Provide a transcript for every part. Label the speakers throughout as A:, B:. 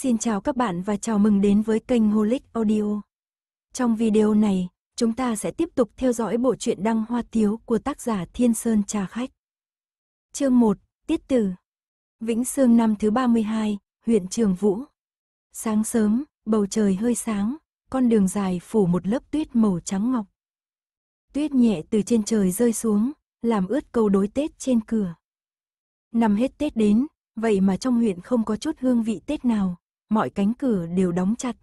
A: Xin chào các bạn và chào mừng đến với kênh Holic Audio. Trong video này, chúng ta sẽ tiếp tục theo dõi bộ truyện Đăng Hoa Tiếu của tác giả Thiên Sơn Trà Khách. Chương 1, Tiết Tử Vĩnh Sương năm thứ 32, huyện Trường Vũ Sáng sớm, bầu trời hơi sáng, con đường dài phủ một lớp tuyết màu trắng ngọc. Tuyết nhẹ từ trên trời rơi xuống, làm ướt câu đối Tết trên cửa. Năm hết Tết đến, vậy mà trong huyện không có chút hương vị Tết nào, mọi cánh cửa đều đóng chặt.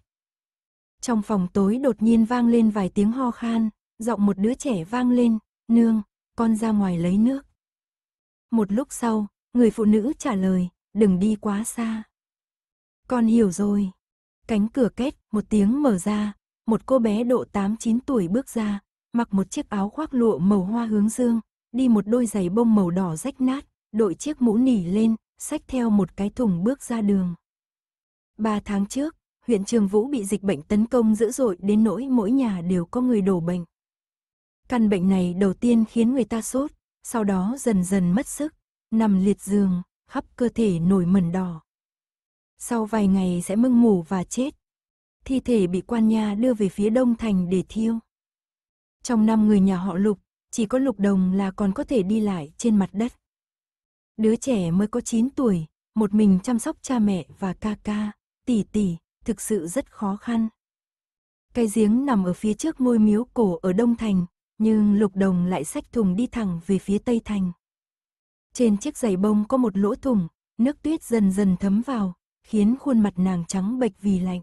A: Trong phòng tối đột nhiên vang lên vài tiếng ho khan, giọng một đứa trẻ vang lên, nương, con ra ngoài lấy nước. Một lúc sau, người phụ nữ trả lời, đừng đi quá xa. Con hiểu rồi. Cánh cửa két, một tiếng mở ra, một cô bé độ 8-9 tuổi bước ra, mặc một chiếc áo khoác lụa màu hoa hướng dương, đi một đôi giày bông màu đỏ rách nát, đội chiếc mũ nỉ lên, xách theo một cái thùng bước ra đường. Ba tháng trước, huyện Trường Vũ bị dịch bệnh tấn công dữ dội đến nỗi mỗi nhà đều có người đổ bệnh. Căn bệnh này đầu tiên khiến người ta sốt, sau đó dần dần mất sức, nằm liệt giường, khắp cơ thể nổi mẩn đỏ. Sau vài ngày sẽ mưng mù và chết. Thi thể bị quan nhà đưa về phía đông thành để thiêu. Trong năm người nhà họ Lục, chỉ có Lục Đồng là còn có thể đi lại trên mặt đất. Đứa trẻ mới có 9 tuổi, một mình chăm sóc cha mẹ và ca ca tỷ tỷ, thực sự rất khó khăn. Cái giếng nằm ở phía trước ngôi miếu cổ ở Đông Thành, nhưng Lục Đồng lại xách thùng đi thẳng về phía Tây Thành. Trên chiếc giày bông có một lỗ thủng, nước tuyết dần dần thấm vào, khiến khuôn mặt nàng trắng bệch vì lạnh.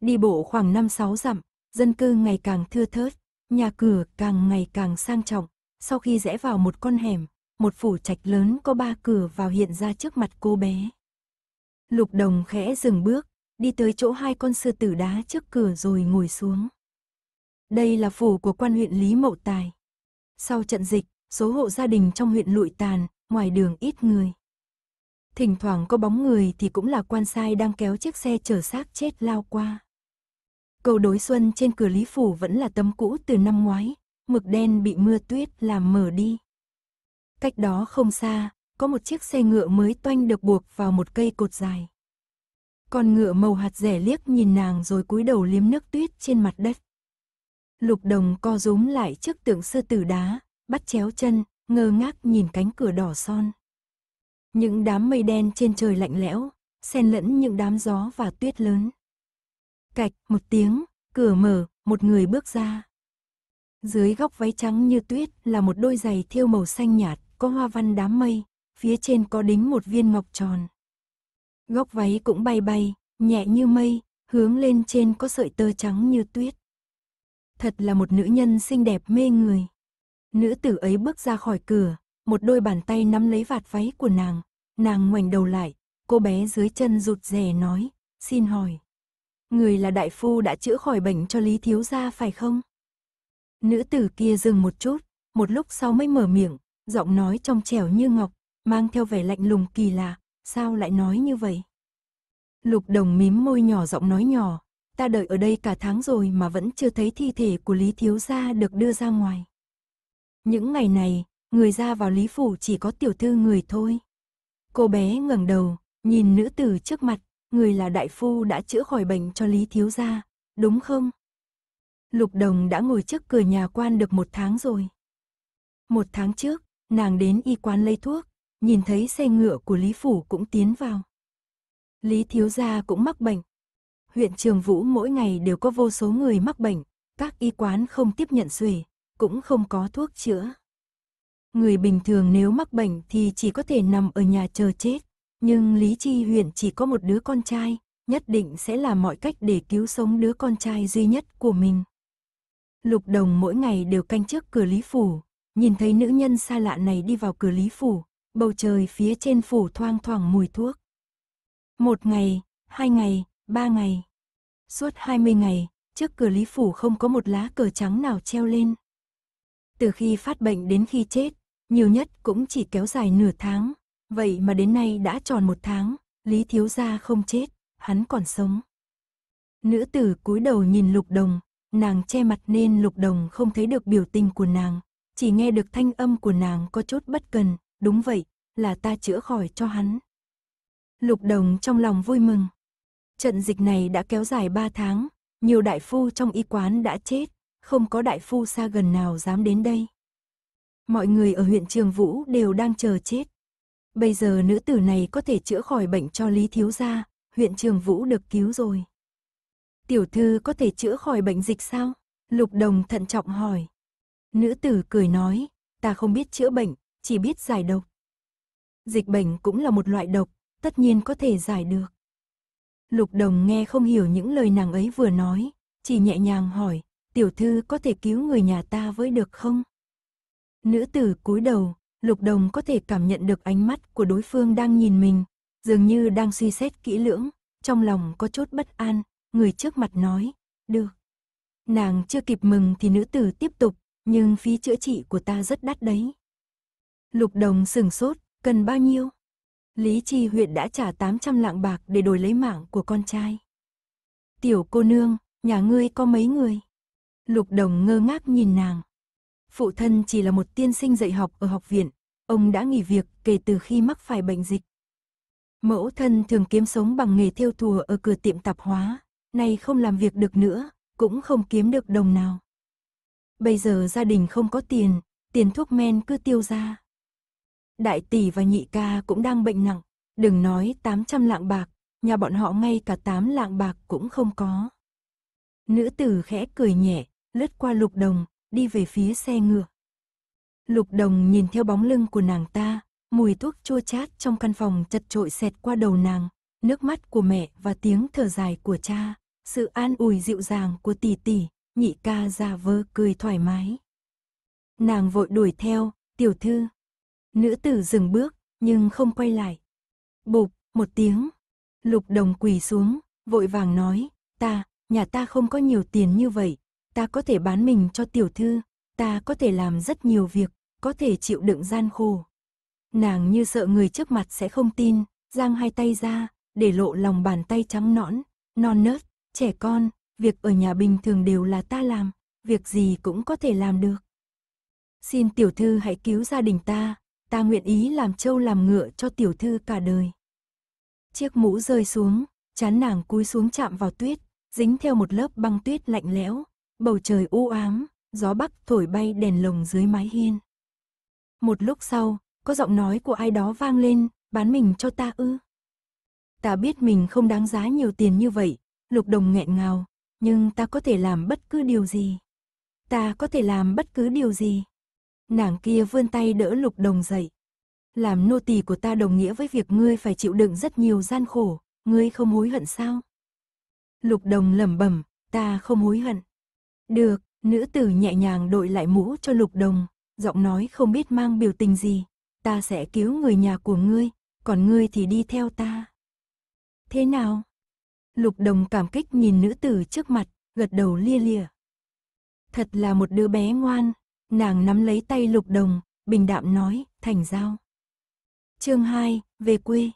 A: Đi bộ khoảng 5-6 dặm, dân cư ngày càng thưa thớt, nhà cửa càng ngày càng sang trọng. Sau khi rẽ vào một con hẻm, một phủ trạch lớn có ba cửa vào hiện ra trước mặt cô bé. Lục đồng khẽ dừng bước, đi tới chỗ hai con sư tử đá trước cửa rồi ngồi xuống. Đây là phủ của quan huyện Lý Mậu Tài. Sau trận dịch, số hộ gia đình trong huyện lụi tàn, ngoài đường ít người. Thỉnh thoảng có bóng người thì cũng là quan sai đang kéo chiếc xe chở xác chết lao qua. Cầu đối xuân trên cửa Lý Phủ vẫn là tấm cũ từ năm ngoái, mực đen bị mưa tuyết làm mở đi. Cách đó không xa, có một chiếc xe ngựa mới toanh được buộc vào một cây cột dài. Con ngựa màu hạt rẻ liếc nhìn nàng rồi cúi đầu liếm nước tuyết trên mặt đất. Lục đồng co rúm lại trước tượng sư tử đá, bắt chéo chân, ngơ ngác nhìn cánh cửa đỏ son. Những đám mây đen trên trời lạnh lẽo, xen lẫn những đám gió và tuyết lớn. Cạch, một tiếng, cửa mở, một người bước ra. Dưới góc váy trắng như tuyết là một đôi giày thiêu màu xanh nhạt, có hoa văn đám mây phía trên có đính một viên ngọc tròn. Góc váy cũng bay bay, nhẹ như mây, hướng lên trên có sợi tơ trắng như tuyết. Thật là một nữ nhân xinh đẹp mê người. Nữ tử ấy bước ra khỏi cửa, một đôi bàn tay nắm lấy vạt váy của nàng, nàng ngoảnh đầu lại, cô bé dưới chân rụt rè nói, xin hỏi. Người là đại phu đã chữa khỏi bệnh cho Lý Thiếu Gia phải không? Nữ tử kia dừng một chút, một lúc sau mới mở miệng, giọng nói trong trẻo như ngọc, mang theo vẻ lạnh lùng kỳ lạ, sao lại nói như vậy? Lục đồng mím môi nhỏ giọng nói nhỏ, ta đợi ở đây cả tháng rồi mà vẫn chưa thấy thi thể của Lý Thiếu Gia được đưa ra ngoài. Những ngày này, người ra vào Lý Phủ chỉ có tiểu thư người thôi. Cô bé ngẩng đầu, nhìn nữ tử trước mặt, người là đại phu đã chữa khỏi bệnh cho Lý Thiếu Gia, đúng không? Lục Đồng đã ngồi trước cửa nhà quan được một tháng rồi. Một tháng trước, nàng đến y quán lấy thuốc, nhìn thấy xe ngựa của Lý Phủ cũng tiến vào. Lý Thiếu Gia cũng mắc bệnh. Huyện Trường Vũ mỗi ngày đều có vô số người mắc bệnh, các y quán không tiếp nhận xuề cũng không có thuốc chữa. Người bình thường nếu mắc bệnh thì chỉ có thể nằm ở nhà chờ chết, nhưng Lý Chi huyện chỉ có một đứa con trai, nhất định sẽ làm mọi cách để cứu sống đứa con trai duy nhất của mình. Lục Đồng mỗi ngày đều canh trước cửa Lý Phủ, nhìn thấy nữ nhân xa lạ này đi vào cửa Lý Phủ, bầu trời phía trên phủ thoang thoảng mùi thuốc. Một ngày, hai ngày, ba ngày. Suốt hai mươi ngày, trước cửa Lý Phủ không có một lá cờ trắng nào treo lên. Từ khi phát bệnh đến khi chết, nhiều nhất cũng chỉ kéo dài nửa tháng. Vậy mà đến nay đã tròn một tháng, Lý Thiếu Gia không chết, hắn còn sống. Nữ tử cúi đầu nhìn lục đồng, nàng che mặt nên lục đồng không thấy được biểu tình của nàng, chỉ nghe được thanh âm của nàng có chút bất cần, Đúng vậy, là ta chữa khỏi cho hắn. Lục Đồng trong lòng vui mừng. Trận dịch này đã kéo dài 3 tháng, nhiều đại phu trong y quán đã chết, không có đại phu xa gần nào dám đến đây. Mọi người ở huyện Trường Vũ đều đang chờ chết. Bây giờ nữ tử này có thể chữa khỏi bệnh cho Lý Thiếu Gia, huyện Trường Vũ được cứu rồi. Tiểu thư có thể chữa khỏi bệnh dịch sao? Lục Đồng thận trọng hỏi. Nữ tử cười nói, ta không biết chữa bệnh, chỉ biết giải độc. Dịch bệnh cũng là một loại độc, tất nhiên có thể giải được. Lục đồng nghe không hiểu những lời nàng ấy vừa nói, chỉ nhẹ nhàng hỏi, tiểu thư có thể cứu người nhà ta với được không? Nữ tử cúi đầu, lục đồng có thể cảm nhận được ánh mắt của đối phương đang nhìn mình, dường như đang suy xét kỹ lưỡng, trong lòng có chút bất an, người trước mặt nói, được. Nàng chưa kịp mừng thì nữ tử tiếp tục, nhưng phí chữa trị của ta rất đắt đấy. Lục Đồng sừng sốt, cần bao nhiêu? Lý Chi Huyệt đã trả 800 lạng bạc để đổi lấy mạng của con trai. Tiểu cô nương, nhà ngươi có mấy người? Lục Đồng ngơ ngác nhìn nàng. Phụ thân chỉ là một tiên sinh dạy học ở học viện, ông đã nghỉ việc kể từ khi mắc phải bệnh dịch. Mẫu thân thường kiếm sống bằng nghề thiêu thùa ở cửa tiệm tạp hóa, nay không làm việc được nữa, cũng không kiếm được đồng nào. Bây giờ gia đình không có tiền, tiền thuốc men cứ tiêu ra đại tỷ và nhị ca cũng đang bệnh nặng, đừng nói 800 lạng bạc, nhà bọn họ ngay cả 8 lạng bạc cũng không có. Nữ tử khẽ cười nhẹ, lướt qua lục đồng, đi về phía xe ngựa. Lục đồng nhìn theo bóng lưng của nàng ta, mùi thuốc chua chát trong căn phòng chật trội xẹt qua đầu nàng, nước mắt của mẹ và tiếng thở dài của cha, sự an ủi dịu dàng của tỷ tỷ, nhị ca già vơ cười thoải mái. Nàng vội đuổi theo, tiểu thư, Nữ tử dừng bước, nhưng không quay lại. Bụp, một tiếng. Lục đồng quỳ xuống, vội vàng nói, ta, nhà ta không có nhiều tiền như vậy. Ta có thể bán mình cho tiểu thư, ta có thể làm rất nhiều việc, có thể chịu đựng gian khổ. Nàng như sợ người trước mặt sẽ không tin, giang hai tay ra, để lộ lòng bàn tay trắng nõn, non nớt, trẻ con, việc ở nhà bình thường đều là ta làm, việc gì cũng có thể làm được. Xin tiểu thư hãy cứu gia đình ta, ta nguyện ý làm trâu làm ngựa cho tiểu thư cả đời. Chiếc mũ rơi xuống, chán nàng cúi xuống chạm vào tuyết, dính theo một lớp băng tuyết lạnh lẽo, bầu trời u ám, gió bắc thổi bay đèn lồng dưới mái hiên. Một lúc sau, có giọng nói của ai đó vang lên, bán mình cho ta ư. Ta biết mình không đáng giá nhiều tiền như vậy, lục đồng nghẹn ngào, nhưng ta có thể làm bất cứ điều gì. Ta có thể làm bất cứ điều gì. Nàng kia vươn tay đỡ lục đồng dậy. Làm nô tỳ của ta đồng nghĩa với việc ngươi phải chịu đựng rất nhiều gian khổ, ngươi không hối hận sao? Lục đồng lẩm bẩm, ta không hối hận. Được, nữ tử nhẹ nhàng đội lại mũ cho lục đồng, giọng nói không biết mang biểu tình gì. Ta sẽ cứu người nhà của ngươi, còn ngươi thì đi theo ta. Thế nào? Lục đồng cảm kích nhìn nữ tử trước mặt, gật đầu lia lịa. Thật là một đứa bé ngoan, Nàng nắm lấy tay lục đồng, bình đạm nói, thành giao. chương 2, về quê.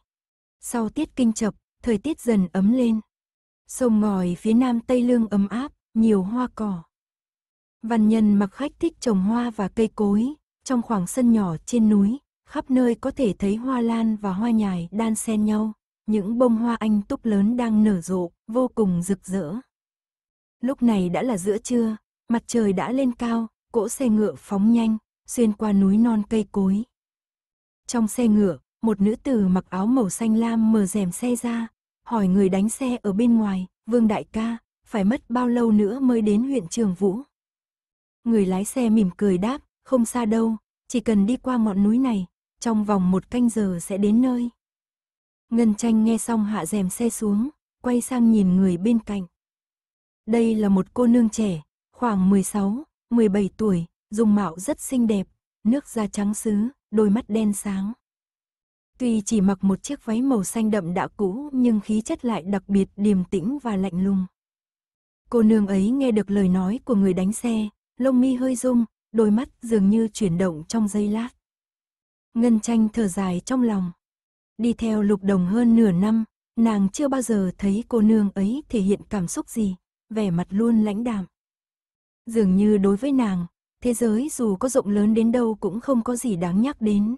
A: Sau tiết kinh chập, thời tiết dần ấm lên. Sông ngòi phía nam Tây Lương ấm áp, nhiều hoa cỏ. Văn nhân mặc khách thích trồng hoa và cây cối, trong khoảng sân nhỏ trên núi, khắp nơi có thể thấy hoa lan và hoa nhài đan xen nhau, những bông hoa anh túc lớn đang nở rộ, vô cùng rực rỡ. Lúc này đã là giữa trưa, mặt trời đã lên cao, cỗ xe ngựa phóng nhanh, xuyên qua núi non cây cối. Trong xe ngựa, một nữ tử mặc áo màu xanh lam mở rèm xe ra, hỏi người đánh xe ở bên ngoài, Vương Đại ca, phải mất bao lâu nữa mới đến huyện Trường Vũ? Người lái xe mỉm cười đáp, không xa đâu, chỉ cần đi qua ngọn núi này, trong vòng một canh giờ sẽ đến nơi. Ngân tranh nghe xong hạ rèm xe xuống, quay sang nhìn người bên cạnh. Đây là một cô nương trẻ, khoảng 16, 17 tuổi, dùng mạo rất xinh đẹp, nước da trắng sứ, đôi mắt đen sáng. Tuy chỉ mặc một chiếc váy màu xanh đậm đã cũ nhưng khí chất lại đặc biệt điềm tĩnh và lạnh lùng. Cô nương ấy nghe được lời nói của người đánh xe, lông mi hơi rung, đôi mắt dường như chuyển động trong giây lát. Ngân tranh thở dài trong lòng. Đi theo lục đồng hơn nửa năm, nàng chưa bao giờ thấy cô nương ấy thể hiện cảm xúc gì, vẻ mặt luôn lãnh đạm. Dường như đối với nàng, thế giới dù có rộng lớn đến đâu cũng không có gì đáng nhắc đến.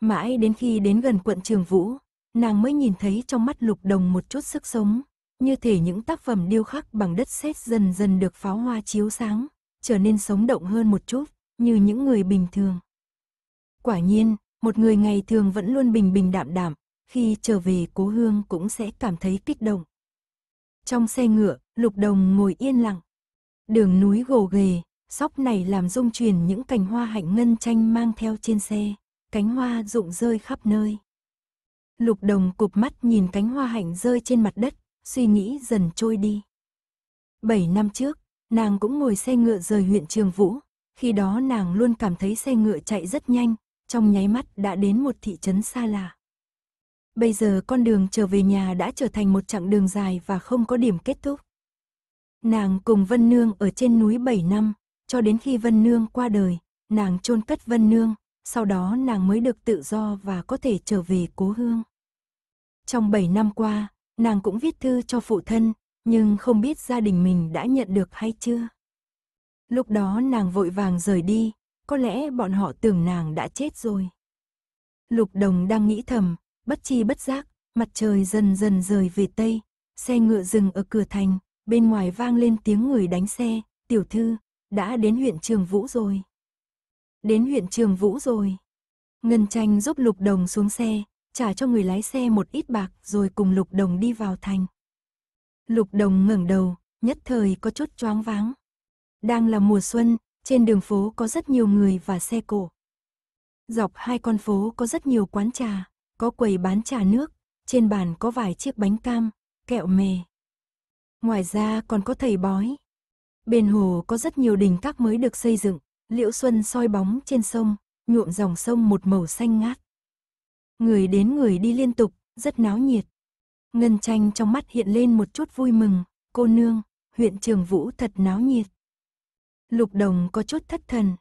A: Mãi đến khi đến gần quận Trường Vũ, nàng mới nhìn thấy trong mắt lục đồng một chút sức sống, như thể những tác phẩm điêu khắc bằng đất sét dần dần được pháo hoa chiếu sáng, trở nên sống động hơn một chút, như những người bình thường. Quả nhiên, một người ngày thường vẫn luôn bình bình đạm đạm, khi trở về cố hương cũng sẽ cảm thấy kích động. Trong xe ngựa, lục đồng ngồi yên lặng, Đường núi gồ ghề, sóc này làm rung chuyển những cành hoa hạnh ngân tranh mang theo trên xe, cánh hoa rụng rơi khắp nơi. Lục đồng cụp mắt nhìn cánh hoa hạnh rơi trên mặt đất, suy nghĩ dần trôi đi. Bảy năm trước, nàng cũng ngồi xe ngựa rời huyện Trường Vũ, khi đó nàng luôn cảm thấy xe ngựa chạy rất nhanh, trong nháy mắt đã đến một thị trấn xa lạ. Bây giờ con đường trở về nhà đã trở thành một chặng đường dài và không có điểm kết thúc. Nàng cùng Vân Nương ở trên núi 7 năm, cho đến khi Vân Nương qua đời, nàng chôn cất Vân Nương, sau đó nàng mới được tự do và có thể trở về cố hương. Trong 7 năm qua, nàng cũng viết thư cho phụ thân, nhưng không biết gia đình mình đã nhận được hay chưa. Lúc đó nàng vội vàng rời đi, có lẽ bọn họ tưởng nàng đã chết rồi. Lục đồng đang nghĩ thầm, bất chi bất giác, mặt trời dần dần rời về Tây, xe ngựa dừng ở cửa thành, bên ngoài vang lên tiếng người đánh xe, tiểu thư, đã đến huyện Trường Vũ rồi. Đến huyện Trường Vũ rồi. Ngân tranh giúp Lục Đồng xuống xe, trả cho người lái xe một ít bạc rồi cùng Lục Đồng đi vào thành. Lục Đồng ngẩng đầu, nhất thời có chút choáng váng. Đang là mùa xuân, trên đường phố có rất nhiều người và xe cổ. Dọc hai con phố có rất nhiều quán trà, có quầy bán trà nước, trên bàn có vài chiếc bánh cam, kẹo mề, Ngoài ra còn có thầy bói. Bên hồ có rất nhiều đình các mới được xây dựng, liễu xuân soi bóng trên sông, nhuộm dòng sông một màu xanh ngát. Người đến người đi liên tục, rất náo nhiệt. Ngân tranh trong mắt hiện lên một chút vui mừng, cô nương, huyện trường vũ thật náo nhiệt. Lục đồng có chút thất thần.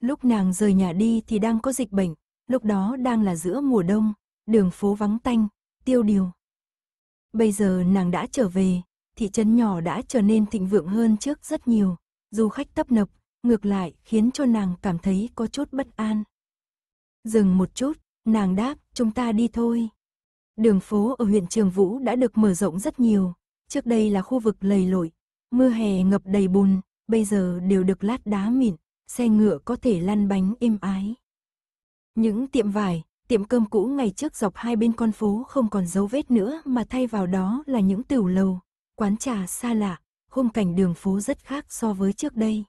A: Lúc nàng rời nhà đi thì đang có dịch bệnh, lúc đó đang là giữa mùa đông, đường phố vắng tanh, tiêu điều. Bây giờ nàng đã trở về, thị trấn nhỏ đã trở nên thịnh vượng hơn trước rất nhiều, du khách tấp nập, ngược lại khiến cho nàng cảm thấy có chút bất an. Dừng một chút, nàng đáp, chúng ta đi thôi. Đường phố ở huyện Trường Vũ đã được mở rộng rất nhiều, trước đây là khu vực lầy lội, mưa hè ngập đầy bùn, bây giờ đều được lát đá mịn, xe ngựa có thể lăn bánh êm ái. Những tiệm vải, tiệm cơm cũ ngày trước dọc hai bên con phố không còn dấu vết nữa mà thay vào đó là những tửu lầu, quán trà xa lạ, khung cảnh đường phố rất khác so với trước đây.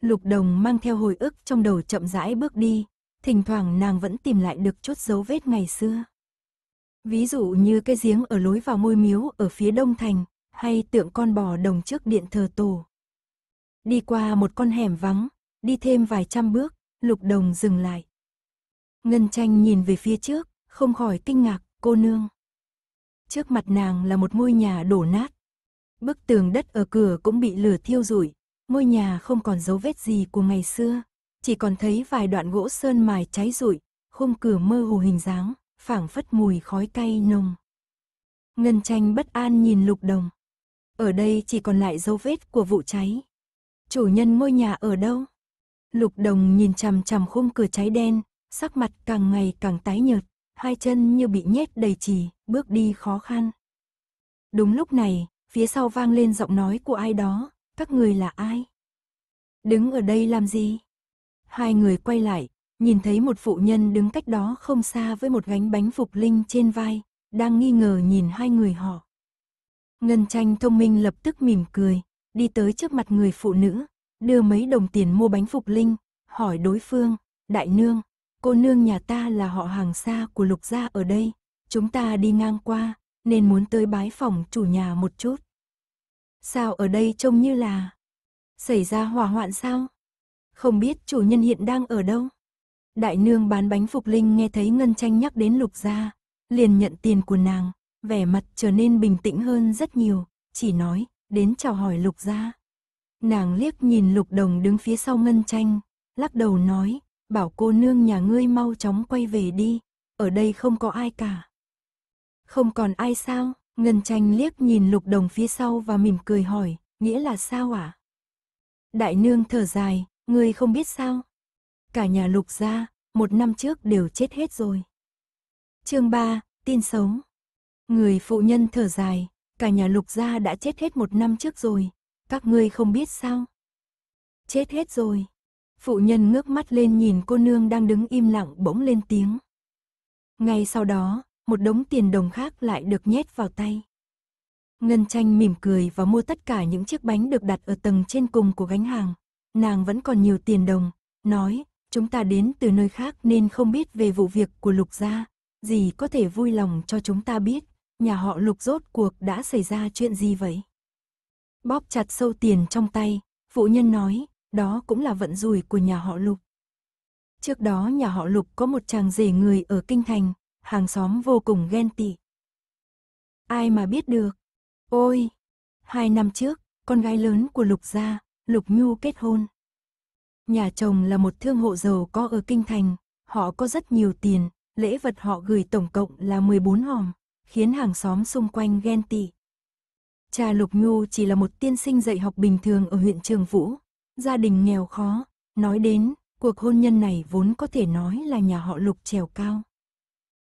A: Lục Đồng mang theo hồi ức trong đầu chậm rãi bước đi, thỉnh thoảng nàng vẫn tìm lại được chút dấu vết ngày xưa. Ví dụ như cái giếng ở lối vào môi miếu ở phía đông thành, hay tượng con bò đồng trước điện thờ tổ. Đi qua một con hẻm vắng, đi thêm vài trăm bước, Lục Đồng dừng lại. Ngân Tranh nhìn về phía trước, không khỏi kinh ngạc, cô nương. Trước mặt nàng là một ngôi nhà đổ nát. Bức tường đất ở cửa cũng bị lửa thiêu rụi, ngôi nhà không còn dấu vết gì của ngày xưa, chỉ còn thấy vài đoạn gỗ sơn mài cháy rụi, khung cửa mơ hồ hình dáng, phảng phất mùi khói cay nồng. Ngân tranh bất an nhìn lục đồng. Ở đây chỉ còn lại dấu vết của vụ cháy. Chủ nhân ngôi nhà ở đâu? Lục đồng nhìn chằm chằm khung cửa cháy đen, sắc mặt càng ngày càng tái nhợt hai chân như bị nhét đầy chỉ, bước đi khó khăn. Đúng lúc này, phía sau vang lên giọng nói của ai đó, các người là ai? Đứng ở đây làm gì? Hai người quay lại, nhìn thấy một phụ nhân đứng cách đó không xa với một gánh bánh phục linh trên vai, đang nghi ngờ nhìn hai người họ. Ngân tranh thông minh lập tức mỉm cười, đi tới trước mặt người phụ nữ, đưa mấy đồng tiền mua bánh phục linh, hỏi đối phương, đại nương, cô nương nhà ta là họ hàng xa của lục gia ở đây, chúng ta đi ngang qua, nên muốn tới bái phòng chủ nhà một chút. Sao ở đây trông như là... Xảy ra hỏa hoạn sao? Không biết chủ nhân hiện đang ở đâu? Đại nương bán bánh phục linh nghe thấy Ngân Tranh nhắc đến lục gia, liền nhận tiền của nàng, vẻ mặt trở nên bình tĩnh hơn rất nhiều, chỉ nói, đến chào hỏi lục gia. Nàng liếc nhìn lục đồng đứng phía sau Ngân Tranh, lắc đầu nói, bảo cô nương nhà ngươi mau chóng quay về đi, ở đây không có ai cả. Không còn ai sao, Ngân Tranh liếc nhìn lục đồng phía sau và mỉm cười hỏi, nghĩa là sao ạ? À? Đại nương thở dài, ngươi không biết sao? Cả nhà lục gia, một năm trước đều chết hết rồi. chương 3, tin sống Người phụ nhân thở dài, cả nhà lục gia đã chết hết một năm trước rồi, các ngươi không biết sao? Chết hết rồi. Phụ nhân ngước mắt lên nhìn cô nương đang đứng im lặng bỗng lên tiếng. Ngay sau đó, một đống tiền đồng khác lại được nhét vào tay. Ngân tranh mỉm cười và mua tất cả những chiếc bánh được đặt ở tầng trên cùng của gánh hàng. Nàng vẫn còn nhiều tiền đồng, nói, chúng ta đến từ nơi khác nên không biết về vụ việc của lục gia. Gì có thể vui lòng cho chúng ta biết, nhà họ lục rốt cuộc đã xảy ra chuyện gì vậy? Bóp chặt sâu tiền trong tay, phụ nhân nói, đó cũng là vận rủi của nhà họ Lục. Trước đó nhà họ Lục có một chàng rể người ở Kinh Thành, hàng xóm vô cùng ghen tị. Ai mà biết được. Ôi! Hai năm trước, con gái lớn của Lục gia, Lục Nhu kết hôn. Nhà chồng là một thương hộ giàu có ở Kinh Thành, họ có rất nhiều tiền, lễ vật họ gửi tổng cộng là 14 hòm, khiến hàng xóm xung quanh ghen tị. Cha Lục Nhu chỉ là một tiên sinh dạy học bình thường ở huyện Trường Vũ, Gia đình nghèo khó, nói đến, cuộc hôn nhân này vốn có thể nói là nhà họ lục trèo cao.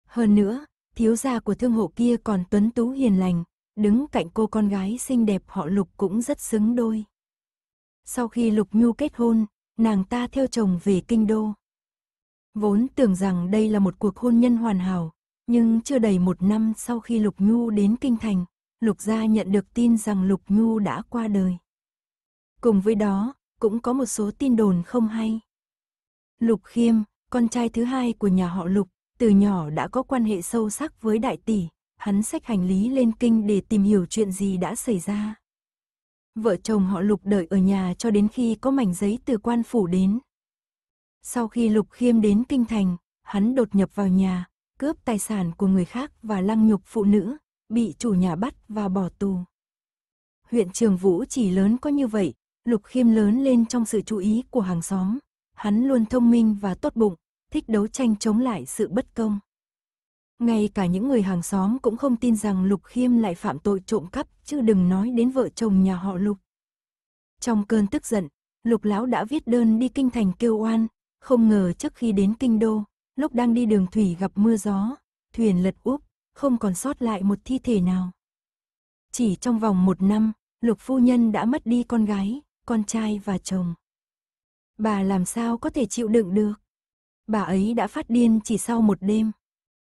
A: Hơn nữa, thiếu gia của thương hộ kia còn tuấn tú hiền lành, đứng cạnh cô con gái xinh đẹp họ lục cũng rất xứng đôi. Sau khi lục nhu kết hôn, nàng ta theo chồng về kinh đô. Vốn tưởng rằng đây là một cuộc hôn nhân hoàn hảo, nhưng chưa đầy một năm sau khi Lục Nhu đến Kinh Thành, Lục Gia nhận được tin rằng Lục Nhu đã qua đời. Cùng với đó, cũng có một số tin đồn không hay. Lục Khiêm, con trai thứ hai của nhà họ Lục, từ nhỏ đã có quan hệ sâu sắc với đại tỷ, hắn xách hành lý lên kinh để tìm hiểu chuyện gì đã xảy ra. Vợ chồng họ Lục đợi ở nhà cho đến khi có mảnh giấy từ quan phủ đến. Sau khi Lục Khiêm đến kinh thành, hắn đột nhập vào nhà, cướp tài sản của người khác và lăng nhục phụ nữ, bị chủ nhà bắt và bỏ tù. Huyện Trường Vũ chỉ lớn có như vậy, Lục Khiêm lớn lên trong sự chú ý của hàng xóm, hắn luôn thông minh và tốt bụng, thích đấu tranh chống lại sự bất công. Ngay cả những người hàng xóm cũng không tin rằng Lục Khiêm lại phạm tội trộm cắp, chứ đừng nói đến vợ chồng nhà họ Lục. Trong cơn tức giận, Lục Lão đã viết đơn đi kinh thành kêu oan, không ngờ trước khi đến kinh đô, lúc đang đi đường thủy gặp mưa gió, thuyền lật úp, không còn sót lại một thi thể nào. Chỉ trong vòng một năm, Lục Phu Nhân đã mất đi con gái, con trai và chồng. Bà làm sao có thể chịu đựng được? Bà ấy đã phát điên chỉ sau một đêm.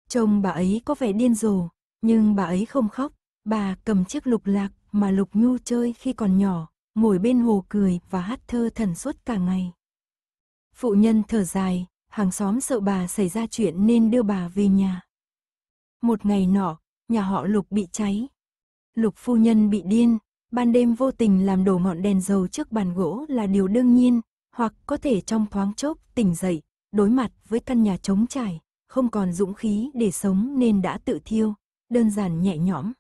A: Chồng bà ấy có vẻ điên rồ, nhưng bà ấy không khóc, bà cầm chiếc lục lạc mà Lục Nhu chơi khi còn nhỏ, ngồi bên hồ cười và hát thơ thần suốt cả ngày. Phụ nhân thở dài, hàng xóm sợ bà xảy ra chuyện nên đưa bà về nhà. Một ngày nọ, nhà họ Lục bị cháy. Lục phu nhân bị điên, ban đêm vô tình làm đổ ngọn đèn dầu trước bàn gỗ là điều đương nhiên, hoặc có thể trong thoáng chốc tỉnh dậy, đối mặt với căn nhà trống trải, không còn dũng khí để sống nên đã tự thiêu, đơn giản nhẹ nhõm.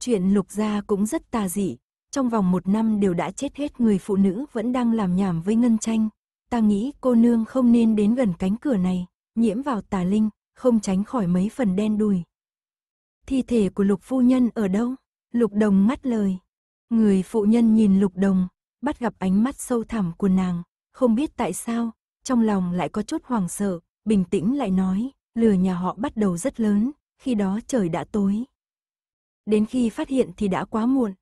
A: Chuyện lục gia cũng rất tà dị, trong vòng một năm đều đã chết hết người phụ nữ vẫn đang làm nhảm với ngân tranh. Ta nghĩ cô nương không nên đến gần cánh cửa này, nhiễm vào tà linh, không tránh khỏi mấy phần đen đùi. Thi thể của lục phu nhân ở đâu? Lục đồng ngắt lời. Người phụ nhân nhìn lục đồng, bắt gặp ánh mắt sâu thẳm của nàng, không biết tại sao, trong lòng lại có chút hoảng sợ, bình tĩnh lại nói, lửa nhà họ bắt đầu rất lớn, khi đó trời đã tối. Đến khi phát hiện thì đã quá muộn.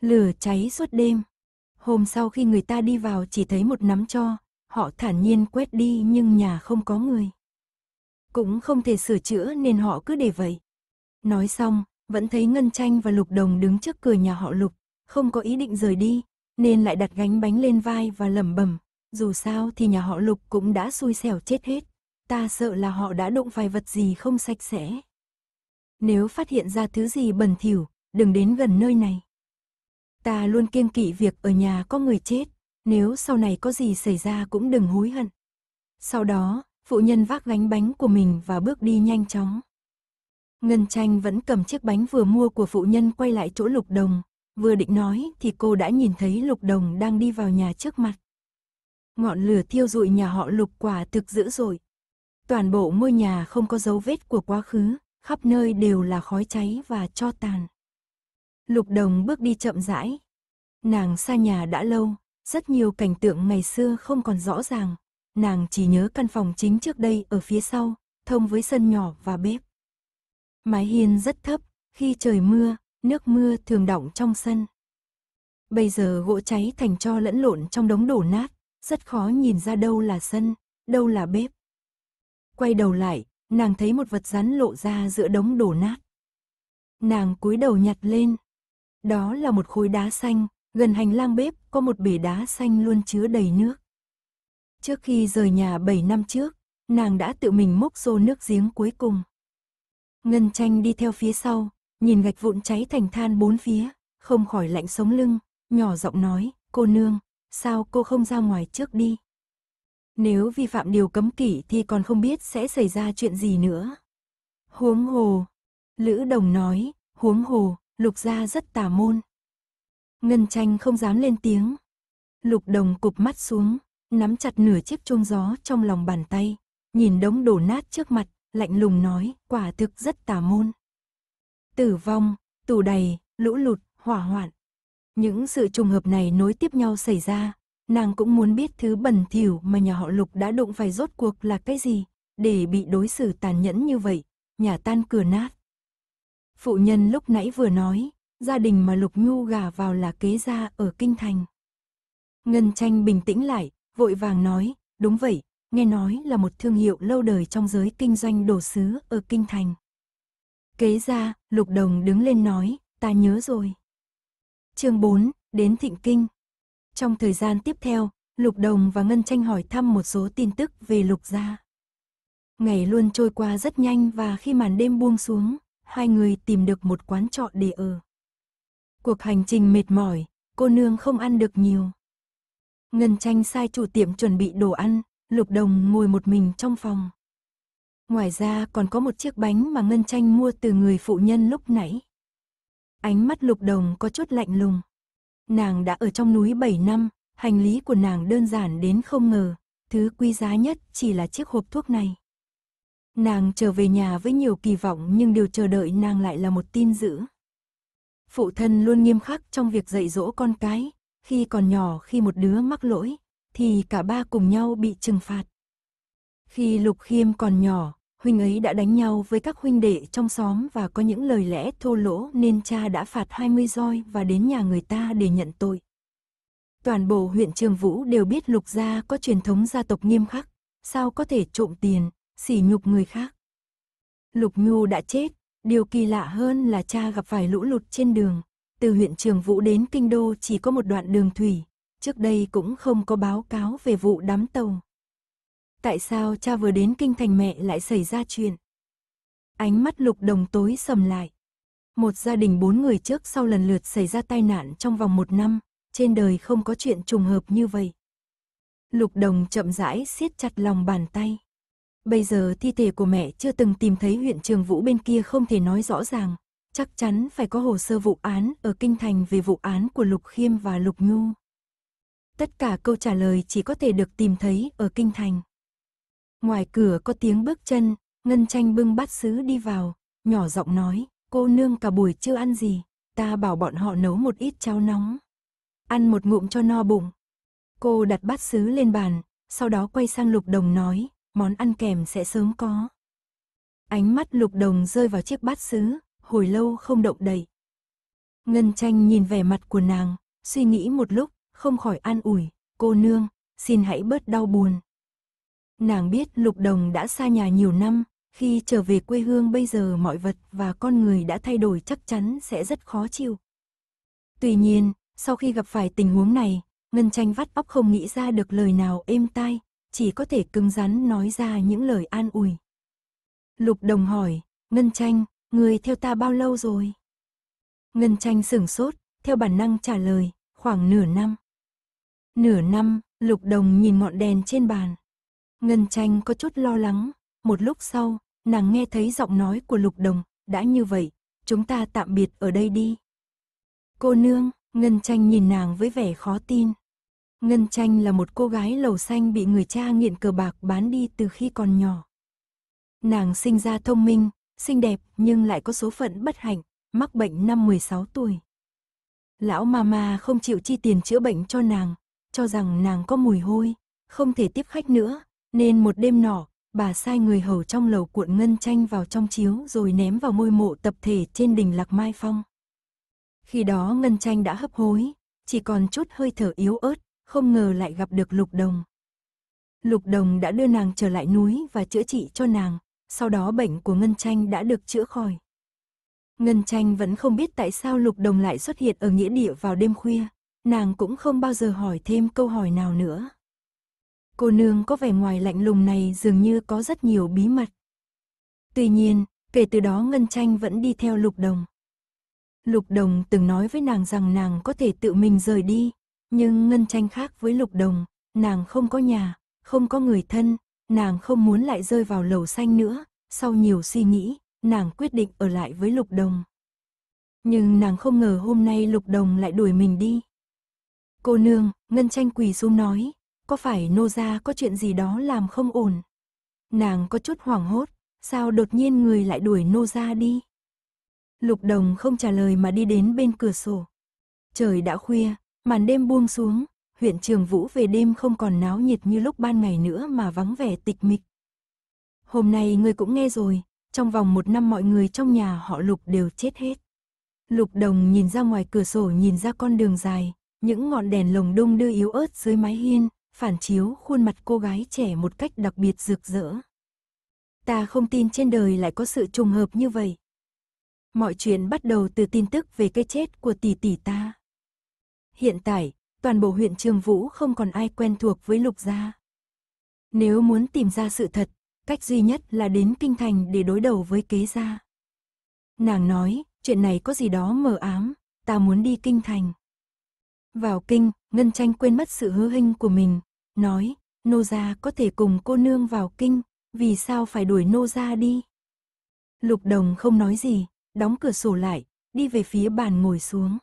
A: Lửa cháy suốt đêm. Hôm sau khi người ta đi vào chỉ thấy một nắm cho, họ thản nhiên quét đi nhưng nhà không có người. Cũng không thể sửa chữa nên họ cứ để vậy. Nói xong, vẫn thấy Ngân Tranh và Lục Đồng đứng trước cửa nhà họ Lục, không có ý định rời đi, nên lại đặt gánh bánh lên vai và lẩm bẩm, dù sao thì nhà họ Lục cũng đã xui xẻo chết hết, ta sợ là họ đã đụng phải vật gì không sạch sẽ. Nếu phát hiện ra thứ gì bẩn thỉu, đừng đến gần nơi này. Ta luôn kiêng kỵ việc ở nhà có người chết, nếu sau này có gì xảy ra cũng đừng hối hận. Sau đó, phụ nhân vác gánh bánh của mình và bước đi nhanh chóng. Ngân Tranh vẫn cầm chiếc bánh vừa mua của phụ nhân quay lại chỗ Lục Đồng, vừa định nói thì cô đã nhìn thấy Lục Đồng đang đi vào nhà trước mặt. Ngọn lửa thiêu rụi nhà họ Lục quả thực dữ dội. Toàn bộ ngôi nhà không có dấu vết của quá khứ, khắp nơi đều là khói cháy và cho tàn. Lục Đồng bước đi chậm rãi. Nàng xa nhà đã lâu, rất nhiều cảnh tượng ngày xưa không còn rõ ràng. Nàng chỉ nhớ căn phòng chính trước đây ở phía sau, thông với sân nhỏ và bếp. Mái hiên rất thấp, khi trời mưa, nước mưa thường đọng trong sân. Bây giờ gỗ cháy thành cho lẫn lộn trong đống đổ nát, rất khó nhìn ra đâu là sân, đâu là bếp. Quay đầu lại, nàng thấy một vật rắn lộ ra giữa đống đổ nát. Nàng cúi đầu nhặt lên. Đó là một khối đá xanh, gần hành lang bếp có một bể đá xanh luôn chứa đầy nước. Trước khi rời nhà 7 năm trước, nàng đã tự mình múc xô nước giếng cuối cùng. Ngân tranh đi theo phía sau, nhìn gạch vụn cháy thành than bốn phía, không khỏi lạnh sống lưng, nhỏ giọng nói, cô nương, sao cô không ra ngoài trước đi? Nếu vi phạm điều cấm kỵ thì còn không biết sẽ xảy ra chuyện gì nữa. Huống hồ, Lữ Đồng nói, huống hồ, lục gia rất tà môn. Ngân tranh không dám lên tiếng. Lục Đồng cụp mắt xuống, nắm chặt nửa chiếc chuông gió trong lòng bàn tay, nhìn đống đổ nát trước mặt, lạnh lùng nói, quả thực rất tà môn. Tử vong, tù đầy, lũ lụt, hỏa hoạn. Những sự trùng hợp này nối tiếp nhau xảy ra, nàng cũng muốn biết thứ bẩn thỉu mà nhà họ Lục đã đụng phải rốt cuộc là cái gì, để bị đối xử tàn nhẫn như vậy, nhà tan cửa nát. Phụ nhân lúc nãy vừa nói, gia đình mà Lục Nhu gả vào là kế gia ở Kinh Thành. Ngân Tranh bình tĩnh lại, vội vàng nói, đúng vậy, nghe nói là một thương hiệu lâu đời trong giới kinh doanh đồ sứ ở Kinh Thành. Kế ra, Lục Đồng đứng lên nói, ta nhớ rồi. chương 4, đến Thịnh Kinh. Trong thời gian tiếp theo, Lục Đồng và Ngân Tranh hỏi thăm một số tin tức về Lục Gia. Ngày luôn trôi qua rất nhanh và khi màn đêm buông xuống, hai người tìm được một quán trọ để ở. Cuộc hành trình mệt mỏi, cô nương không ăn được nhiều. Ngân Tranh sai chủ tiệm chuẩn bị đồ ăn, Lục Đồng ngồi một mình trong phòng. Ngoài ra còn có một chiếc bánh mà Ngân Tranh mua từ người phụ nhân lúc nãy. Ánh mắt Lục Đồng có chút lạnh lùng. Nàng đã ở trong núi 7 năm, hành lý của nàng đơn giản đến không ngờ, thứ quý giá nhất chỉ là chiếc hộp thuốc này. Nàng trở về nhà với nhiều kỳ vọng nhưng điều chờ đợi nàng lại là một tin dữ. Phụ thân luôn nghiêm khắc trong việc dạy dỗ con cái, khi còn nhỏ khi một đứa mắc lỗi, thì cả ba cùng nhau bị trừng phạt. Khi Lục Khiêm còn nhỏ, huynh ấy đã đánh nhau với các huynh đệ trong xóm và có những lời lẽ thô lỗ nên cha đã phạt 20 roi và đến nhà người ta để nhận tội. Toàn bộ huyện Trường Vũ đều biết Lục gia có truyền thống gia tộc nghiêm khắc, sao có thể trộm tiền, sỉ nhục người khác. Lục Nhu đã chết, điều kỳ lạ hơn là cha gặp phải lũ lụt trên đường, từ huyện Trường Vũ đến Kinh Đô chỉ có một đoạn đường thủy, trước đây cũng không có báo cáo về vụ đám tàu. Tại sao cha vừa đến kinh thành mẹ lại xảy ra chuyện? Ánh mắt lục đồng tối sầm lại. Một gia đình bốn người trước sau lần lượt xảy ra tai nạn trong vòng một năm, trên đời không có chuyện trùng hợp như vậy. Lục đồng chậm rãi siết chặt lòng bàn tay. Bây giờ thi thể của mẹ chưa từng tìm thấy huyện trường vũ bên kia không thể nói rõ ràng, chắc chắn phải có hồ sơ vụ án ở Kinh Thành về vụ án của Lục Khiêm và Lục Nhu tất cả câu trả lời chỉ có thể được tìm thấy ở kinh thành. Ngoài cửa có tiếng bước chân, Ngân Tranh bưng bát sứ đi vào, nhỏ giọng nói, cô nương cả buổi chưa ăn gì, ta bảo bọn họ nấu một ít cháo nóng. Ăn một ngụm cho no bụng. Cô đặt bát sứ lên bàn, sau đó quay sang Lục Đồng nói, món ăn kèm sẽ sớm có. Ánh mắt Lục Đồng rơi vào chiếc bát sứ, hồi lâu không động đậy. Ngân Tranh nhìn vẻ mặt của nàng, suy nghĩ một lúc, không khỏi an ủi, cô nương, xin hãy bớt đau buồn. Nàng biết Lục Đồng đã xa nhà nhiều năm, khi trở về quê hương bây giờ mọi vật và con người đã thay đổi chắc chắn sẽ rất khó chịu. Tuy nhiên, sau khi gặp phải tình huống này, Ngân Tranh vắt óc không nghĩ ra được lời nào êm tai, chỉ có thể cứng rắn nói ra những lời an ủi. Lục Đồng hỏi, Ngân Tranh, người theo ta bao lâu rồi? Ngân Tranh sửng sốt, theo bản năng trả lời, khoảng nửa năm. Nửa năm, Lục Đồng nhìn ngọn đèn trên bàn. Ngân Tranh có chút lo lắng, một lúc sau, nàng nghe thấy giọng nói của Lục Đồng, đã như vậy, chúng ta tạm biệt ở đây đi. Cô nương, Ngân Tranh nhìn nàng với vẻ khó tin. Ngân Tranh là một cô gái lầu xanh bị người cha nghiện cờ bạc bán đi từ khi còn nhỏ. Nàng sinh ra thông minh, xinh đẹp nhưng lại có số phận bất hạnh, mắc bệnh năm 16 tuổi. Lão Mama không chịu chi tiền chữa bệnh cho nàng, cho rằng nàng có mùi hôi, không thể tiếp khách nữa, nên một đêm nọ, bà sai người hầu trong lầu cuộn ngân tranh vào trong chiếu rồi ném vào môi mộ tập thể trên đỉnh Lạc Mai Phong. Khi đó ngân tranh đã hấp hối, chỉ còn chút hơi thở yếu ớt, không ngờ lại gặp được Lục Đồng. Lục Đồng đã đưa nàng trở lại núi và chữa trị cho nàng, sau đó bệnh của Ngân Tranh đã được chữa khỏi. Ngân Tranh vẫn không biết tại sao Lục Đồng lại xuất hiện ở nghĩa địa vào đêm khuya, nàng cũng không bao giờ hỏi thêm câu hỏi nào nữa. Cô nương có vẻ ngoài lạnh lùng này dường như có rất nhiều bí mật. Tuy nhiên, kể từ đó Ngân Tranh vẫn đi theo Lục Đồng. Lục Đồng từng nói với nàng rằng nàng có thể tự mình rời đi, nhưng Ngân Tranh khác với Lục Đồng, nàng không có nhà, không có người thân, nàng không muốn lại rơi vào lầu xanh nữa, sau nhiều suy nghĩ, nàng quyết định ở lại với Lục Đồng. Nhưng nàng không ngờ hôm nay Lục Đồng lại đuổi mình đi. Cô nương, Ngân Tranh quỳ xuống nói, có phải nô gia có chuyện gì đó làm không ổn? Nàng có chút hoảng hốt, sao đột nhiên người lại đuổi nô gia đi? Lục Đồng không trả lời mà đi đến bên cửa sổ. Trời đã khuya, màn đêm buông xuống, huyện Trường Vũ về đêm không còn náo nhiệt như lúc ban ngày nữa mà vắng vẻ tịch mịch. Hôm nay ngươi cũng nghe rồi, trong vòng một năm mọi người trong nhà họ Lục đều chết hết. Lục Đồng nhìn ra ngoài cửa sổ nhìn ra con đường dài, những ngọn đèn lồng đông đưa yếu ớt dưới mái hiên, phản chiếu khuôn mặt cô gái trẻ một cách đặc biệt rực rỡ. Ta không tin trên đời lại có sự trùng hợp như vậy. Mọi chuyện bắt đầu từ tin tức về cái chết của tỷ tỷ ta. Hiện tại, toàn bộ huyện Trường Vũ không còn ai quen thuộc với Lục Gia. Nếu muốn tìm ra sự thật, cách duy nhất là đến kinh thành để đối đầu với kế gia. Nàng nói, chuyện này có gì đó mờ ám, ta muốn đi kinh thành. Vào kinh, Ngân Tranh quên mất sự hứa hinh của mình, nói, nô gia có thể cùng cô nương vào kinh, vì sao phải đuổi nô gia đi? Lục Đồng không nói gì, đóng cửa sổ lại, đi về phía bàn ngồi xuống.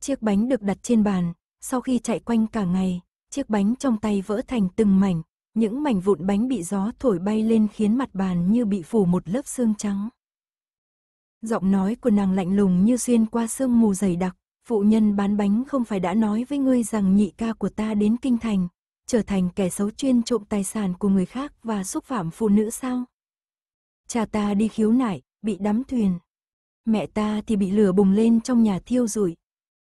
A: Chiếc bánh được đặt trên bàn, sau khi chạy quanh cả ngày, chiếc bánh trong tay vỡ thành từng mảnh, những mảnh vụn bánh bị gió thổi bay lên khiến mặt bàn như bị phủ một lớp xương trắng. Giọng nói của nàng lạnh lùng như xuyên qua sương mù dày đặc, Phụ nhân bán bánh không phải đã nói với ngươi rằng nhị ca của ta đến kinh thành, trở thành kẻ xấu chuyên trộm tài sản của người khác và xúc phạm phụ nữ sao? Cha ta đi khiếu nại, bị đắm thuyền. Mẹ ta thì bị lửa bùng lên trong nhà thiêu rụi.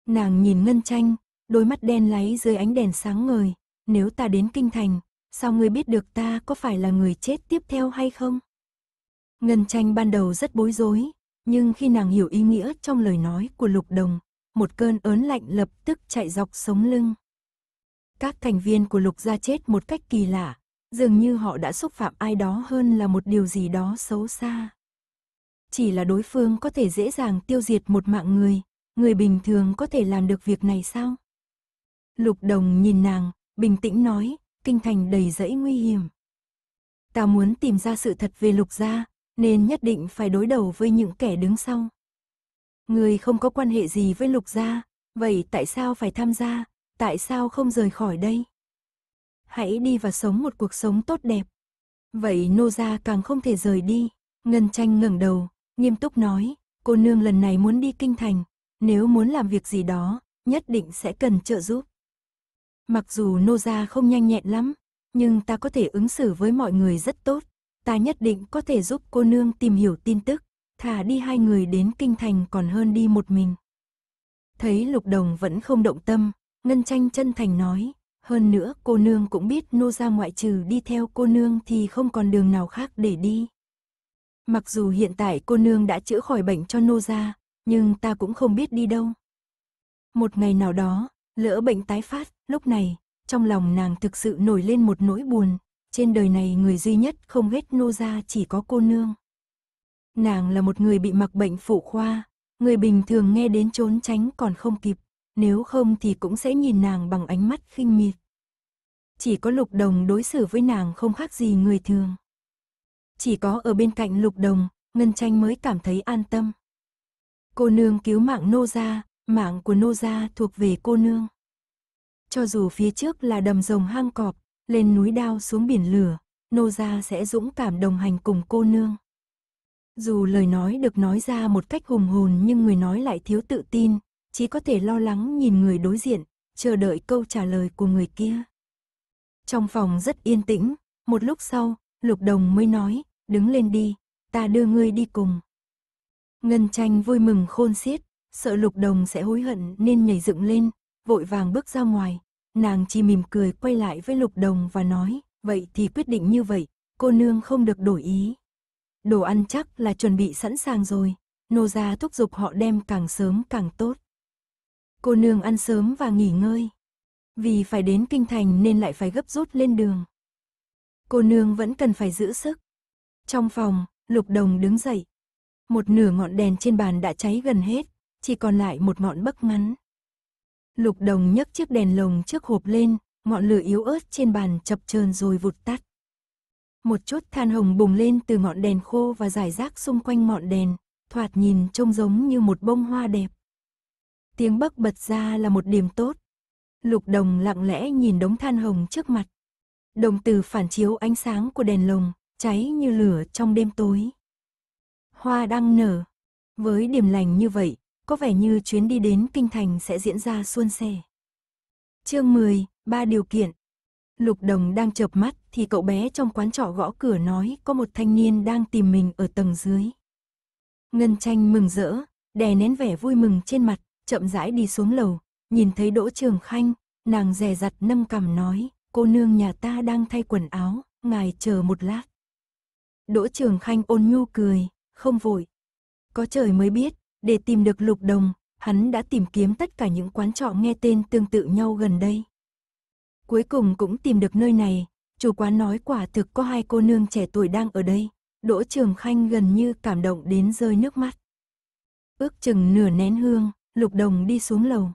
A: Nàng nhìn ngân tranh, đôi mắt đen láy dưới ánh đèn sáng ngời. Nếu ta đến kinh thành, sao ngươi biết được ta có phải là người chết tiếp theo hay không? Ngân tranh ban đầu rất bối rối, nhưng khi nàng hiểu ý nghĩa trong lời nói của Lục Đồng, một cơn ớn lạnh lập tức chạy dọc sống lưng. Các thành viên của lục gia chết một cách kỳ lạ, dường như họ đã xúc phạm ai đó hơn là một điều gì đó xấu xa. Chỉ là đối phương có thể dễ dàng tiêu diệt một mạng người, người bình thường có thể làm được việc này sao? Lục đồng nhìn nàng, bình tĩnh nói, kinh thành đầy rẫy nguy hiểm. Ta muốn tìm ra sự thật về lục gia, nên nhất định phải đối đầu với những kẻ đứng sau. Người không có quan hệ gì với lục gia, vậy tại sao phải tham gia, tại sao không rời khỏi đây? Hãy đi và sống một cuộc sống tốt đẹp. Vậy nô gia càng không thể rời đi. Ngân tranh ngẩng đầu, nghiêm túc nói, cô nương lần này muốn đi kinh thành, nếu muốn làm việc gì đó, nhất định sẽ cần trợ giúp. Mặc dù nô gia không nhanh nhẹn lắm, nhưng ta có thể ứng xử với mọi người rất tốt, ta nhất định có thể giúp cô nương tìm hiểu tin tức thả đi hai người đến kinh thành còn hơn đi một mình. Thấy Lục Đồng vẫn không động tâm, Ngân Tranh chân thành nói, hơn nữa cô nương cũng biết nô gia ngoại trừ đi theo cô nương thì không còn đường nào khác để đi. Mặc dù hiện tại cô nương đã chữa khỏi bệnh cho nô gia nhưng ta cũng không biết đi đâu. Một ngày nào đó, lỡ bệnh tái phát, lúc này, trong lòng nàng thực sự nổi lên một nỗi buồn, trên đời này người duy nhất không ghét nô gia chỉ có cô nương. Nàng là một người bị mặc bệnh phụ khoa, người bình thường nghe đến trốn tránh còn không kịp, nếu không thì cũng sẽ nhìn nàng bằng ánh mắt khinh miệt. Chỉ có lục đồng đối xử với nàng không khác gì người thường. Chỉ có ở bên cạnh lục đồng, Ngân Tranh mới cảm thấy an tâm. Cô nương cứu mạng nô gia, mạng của nô gia thuộc về cô nương. Cho dù phía trước là đầm rồng hang cọp, lên núi đao xuống biển lửa, nô gia sẽ dũng cảm đồng hành cùng cô nương. Dù lời nói được nói ra một cách hùng hồn nhưng người nói lại thiếu tự tin, chỉ có thể lo lắng nhìn người đối diện, chờ đợi câu trả lời của người kia. Trong phòng rất yên tĩnh, một lúc sau, Lục Đồng mới nói, đứng lên đi, ta đưa ngươi đi cùng. Ngân tranh vui mừng khôn xiết, sợ Lục Đồng sẽ hối hận nên nhảy dựng lên, vội vàng bước ra ngoài. Nàng chỉ mỉm cười quay lại với Lục Đồng và nói, vậy thì quyết định như vậy, cô nương không được đổi ý đồ ăn chắc là chuẩn bị sẵn sàng rồi, nô gia thúc giục họ đem càng sớm càng tốt. Cô nương ăn sớm và nghỉ ngơi. Vì phải đến kinh thành nên lại phải gấp rút lên đường. Cô nương vẫn cần phải giữ sức. Trong phòng, Lục Đồng đứng dậy. Một nửa ngọn đèn trên bàn đã cháy gần hết, chỉ còn lại một ngọn bấc ngắn. Lục Đồng nhấc chiếc đèn lồng trước hộp lên, ngọn lửa yếu ớt trên bàn chập chờn rồi vụt tắt. Một chút than hồng bùng lên từ ngọn đèn khô và rải rác xung quanh ngọn đèn, thoạt nhìn trông giống như một bông hoa đẹp. Tiếng bấc bật ra là một điểm tốt. Lục đồng lặng lẽ nhìn đống than hồng trước mặt. Đồng từ phản chiếu ánh sáng của đèn lồng, cháy như lửa trong đêm tối. Hoa đang nở. Với điểm lành như vậy, có vẻ như chuyến đi đến kinh thành sẽ diễn ra suôn sẻ. Chương 10, ba điều kiện, Lục Đồng đang chợp mắt thì cậu bé trong quán trọ gõ cửa nói có một thanh niên đang tìm mình ở tầng dưới. Ngân Tranh mừng rỡ, đè nén vẻ vui mừng trên mặt, chậm rãi đi xuống lầu, nhìn thấy Đỗ Trường Khanh, nàng dè dặt nâng cằm nói, cô nương nhà ta đang thay quần áo, ngài chờ một lát. Đỗ Trường Khanh ôn nhu cười, không vội. Có trời mới biết, để tìm được Lục Đồng, hắn đã tìm kiếm tất cả những quán trọ nghe tên tương tự nhau gần đây. Cuối cùng cũng tìm được nơi này, chủ quán nói quả thực có hai cô nương trẻ tuổi đang ở đây. Đỗ Trường Khanh gần như cảm động đến rơi nước mắt. Ước chừng nửa nén hương, Lục Đồng đi xuống lầu.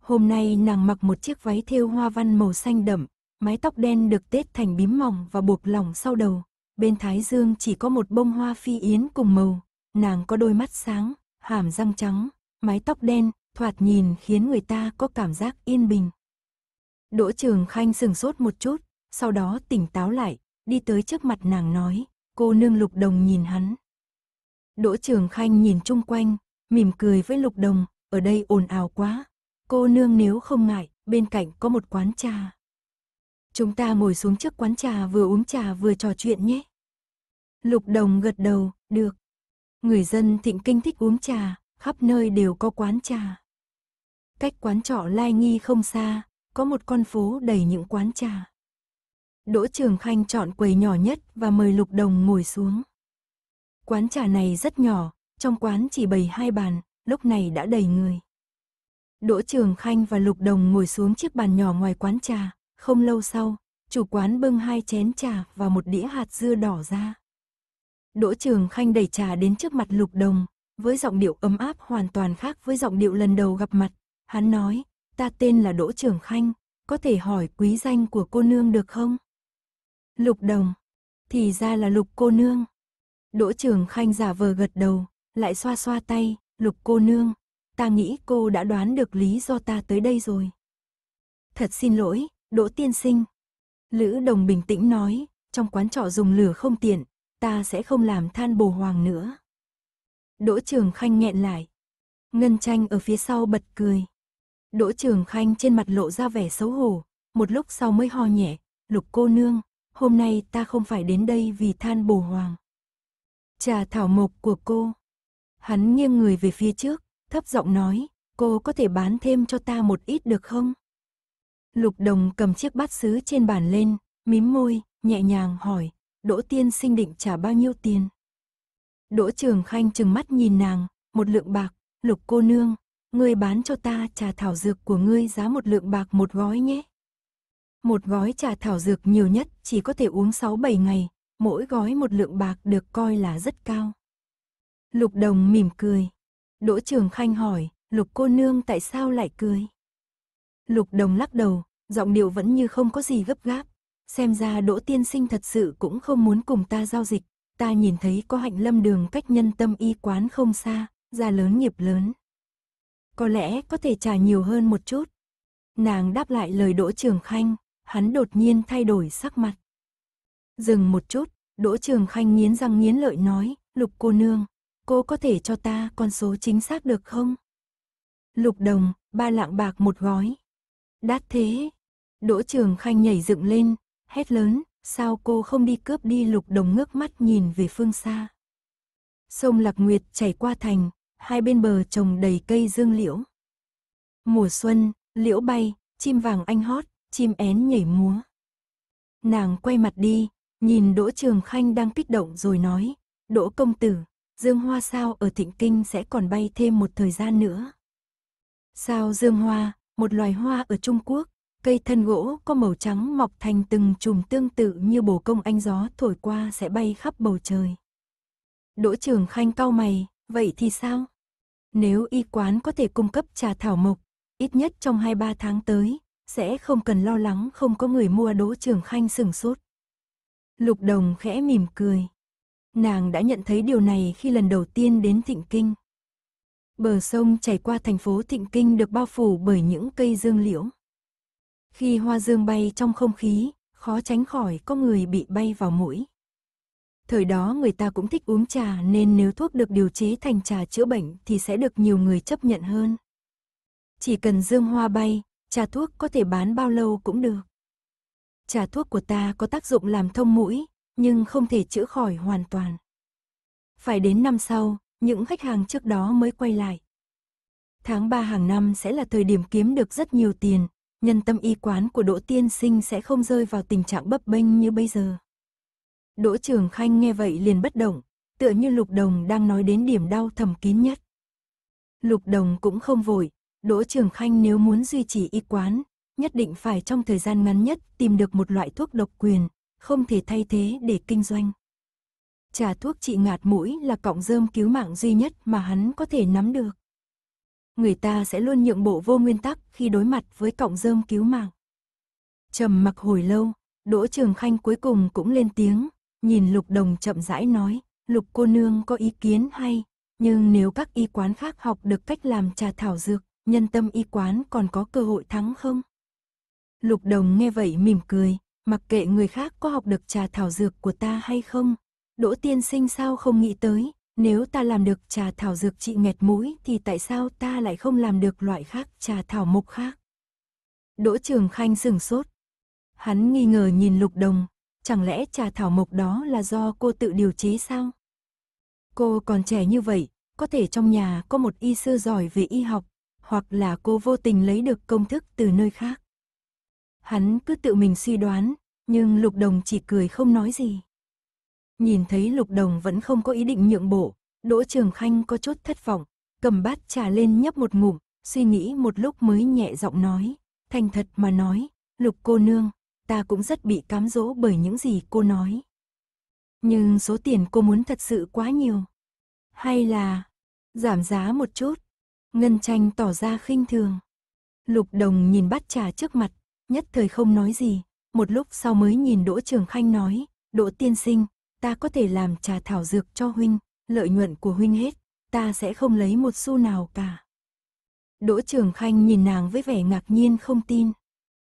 A: Hôm nay nàng mặc một chiếc váy thêu hoa văn màu xanh đậm, mái tóc đen được tết thành bím mỏng và buộc lỏng sau đầu. Bên thái dương chỉ có một bông hoa phi yến cùng màu, nàng có đôi mắt sáng, hàm răng trắng, mái tóc đen, thoạt nhìn khiến người ta có cảm giác yên bình, Đỗ Trường Khanh sừng sốt một chút, sau đó tỉnh táo lại, đi tới trước mặt nàng nói, cô nương Lục Đồng nhìn hắn. Đỗ Trường Khanh nhìn chung quanh, mỉm cười với Lục Đồng, ở đây ồn ào quá. Cô nương nếu không ngại, bên cạnh có một quán trà. Chúng ta ngồi xuống trước quán trà vừa uống trà vừa trò chuyện nhé. Lục Đồng gật đầu, được. Người dân thịnh kinh thích uống trà, khắp nơi đều có quán trà. Cách quán trọ Lai Nghi không xa, có một con phố đầy những quán trà. Đỗ Trường Khanh chọn quầy nhỏ nhất và mời Lục Đồng ngồi xuống. Quán trà này rất nhỏ, trong quán chỉ bày hai bàn, lúc này đã đầy người. Đỗ Trường Khanh và Lục Đồng ngồi xuống chiếc bàn nhỏ ngoài quán trà, không lâu sau, chủ quán bưng hai chén trà và một đĩa hạt dưa đỏ ra. Đỗ Trường Khanh đẩy trà đến trước mặt Lục Đồng, với giọng điệu ấm áp hoàn toàn khác với giọng điệu lần đầu gặp mặt, hắn nói, ta tên là Đỗ Trường Khanh, có thể hỏi quý danh của cô nương được không? Lục Đồng, thì ra là Lục cô nương. Đỗ Trường Khanh giả vờ gật đầu, lại xoa xoa tay, Lục cô nương, ta nghĩ cô đã đoán được lý do ta tới đây rồi. Thật xin lỗi, Đỗ Tiên Sinh. Lữ Đồng bình tĩnh nói, trong quán trọ dùng lửa không tiện, ta sẽ không làm than bồ hoàng nữa. Đỗ Trường Khanh nghẹn lại. Ngân Tranh ở phía sau bật cười. Đỗ Trường Khanh trên mặt lộ ra vẻ xấu hổ, một lúc sau mới ho nhẹ, lục cô nương, hôm nay ta không phải đến đây vì than bồ hoàng. Trà thảo mộc của cô. Hắn nghiêng người về phía trước, thấp giọng nói, cô có thể bán thêm cho ta một ít được không? Lục đồng cầm chiếc bát sứ trên bàn lên, mím môi, nhẹ nhàng hỏi, đỗ tiên sinh định trả bao nhiêu tiền? Đỗ trường khanh chừng mắt nhìn nàng, một lượng bạc, lục cô nương, ngươi bán cho ta trà thảo dược của ngươi giá một lượng bạc một gói nhé. Một gói trà thảo dược nhiều nhất chỉ có thể uống 6-7 ngày, mỗi gói một lượng bạc được coi là rất cao. Lục Đồng mỉm cười. Đỗ Trường Khanh hỏi, Lục cô nương tại sao lại cười? Lục Đồng lắc đầu, giọng điệu vẫn như không có gì gấp gáp. Xem ra Đỗ Tiên Sinh thật sự cũng không muốn cùng ta giao dịch. Ta nhìn thấy có hạnh lâm đường cách nhân tâm y quán không xa, ra lớn nghiệp lớn có lẽ có thể trả nhiều hơn một chút. Nàng đáp lại lời Đỗ Trường Khanh, hắn đột nhiên thay đổi sắc mặt. Dừng một chút, Đỗ Trường Khanh nghiến răng nghiến lợi nói, Lục cô nương, cô có thể cho ta con số chính xác được không? Lục đồng, ba lạng bạc một gói. Đắt thế. Đỗ Trường Khanh nhảy dựng lên, hét lớn, sao cô không đi cướp đi lục đồng ngước mắt nhìn về phương xa. Sông Lạc Nguyệt chảy qua thành, hai bên bờ trồng đầy cây dương liễu. Mùa xuân, liễu bay, chim vàng anh hót, chim én nhảy múa. Nàng quay mặt đi, nhìn Đỗ Trường Khanh đang kích động rồi nói, Đỗ công tử, dương hoa sao ở thịnh kinh sẽ còn bay thêm một thời gian nữa. Sao dương hoa, một loài hoa ở Trung Quốc, cây thân gỗ có màu trắng mọc thành từng chùm tương tự như bồ công anh gió thổi qua sẽ bay khắp bầu trời. Đỗ Trường Khanh cau mày, Vậy thì sao? Nếu y quán có thể cung cấp trà thảo mộc, ít nhất trong 2-3 tháng tới, sẽ không cần lo lắng không có người mua đỗ trường khanh sừng sốt. Lục đồng khẽ mỉm cười. Nàng đã nhận thấy điều này khi lần đầu tiên đến Thịnh Kinh. Bờ sông chảy qua thành phố Thịnh Kinh được bao phủ bởi những cây dương liễu. Khi hoa dương bay trong không khí, khó tránh khỏi có người bị bay vào mũi. Thời đó người ta cũng thích uống trà nên nếu thuốc được điều chế thành trà chữa bệnh thì sẽ được nhiều người chấp nhận hơn. Chỉ cần dương hoa bay, trà thuốc có thể bán bao lâu cũng được. Trà thuốc của ta có tác dụng làm thông mũi, nhưng không thể chữa khỏi hoàn toàn. Phải đến năm sau, những khách hàng trước đó mới quay lại. Tháng 3 hàng năm sẽ là thời điểm kiếm được rất nhiều tiền, nhân tâm y quán của Đỗ Tiên Sinh sẽ không rơi vào tình trạng bấp bênh như bây giờ. Đỗ Trường Khanh nghe vậy liền bất động, tựa như Lục Đồng đang nói đến điểm đau thầm kín nhất. Lục Đồng cũng không vội, Đỗ Trường Khanh nếu muốn duy trì y quán, nhất định phải trong thời gian ngắn nhất tìm được một loại thuốc độc quyền, không thể thay thế để kinh doanh. Trà thuốc trị ngạt mũi là cọng rơm cứu mạng duy nhất mà hắn có thể nắm được. Người ta sẽ luôn nhượng bộ vô nguyên tắc khi đối mặt với cọng rơm cứu mạng. Trầm mặc hồi lâu, Đỗ Trường Khanh cuối cùng cũng lên tiếng, Nhìn lục đồng chậm rãi nói, lục cô nương có ý kiến hay, nhưng nếu các y quán khác học được cách làm trà thảo dược, nhân tâm y quán còn có cơ hội thắng không? Lục đồng nghe vậy mỉm cười, mặc kệ người khác có học được trà thảo dược của ta hay không. Đỗ tiên sinh sao không nghĩ tới, nếu ta làm được trà thảo dược trị nghẹt mũi thì tại sao ta lại không làm được loại khác trà thảo mục khác? Đỗ Trường Khanh sừng sốt. Hắn nghi ngờ nhìn Lục Đồng, Chẳng lẽ trà thảo mộc đó là do cô tự điều chế sao? Cô còn trẻ như vậy, có thể trong nhà có một y sư giỏi về y học, hoặc là cô vô tình lấy được công thức từ nơi khác. Hắn cứ tự mình suy đoán, nhưng Lục Đồng chỉ cười không nói gì. Nhìn thấy Lục Đồng vẫn không có ý định nhượng bộ, Đỗ Trường Khanh có chút thất vọng, cầm bát trà lên nhấp một ngụm, suy nghĩ một lúc mới nhẹ giọng nói, thành thật mà nói, Lục cô nương, ta cũng rất bị cám dỗ bởi những gì cô nói. Nhưng số tiền cô muốn thật sự quá nhiều. Hay là giảm giá một chút. Ngân tranh tỏ ra khinh thường. Lục đồng nhìn bát trà trước mặt, nhất thời không nói gì. Một lúc sau mới nhìn Đỗ Trường Khanh nói, Đỗ tiên sinh, ta có thể làm trà thảo dược cho huynh, lợi nhuận của huynh hết, ta sẽ không lấy một xu nào cả. Đỗ Trường Khanh nhìn nàng với vẻ ngạc nhiên không tin.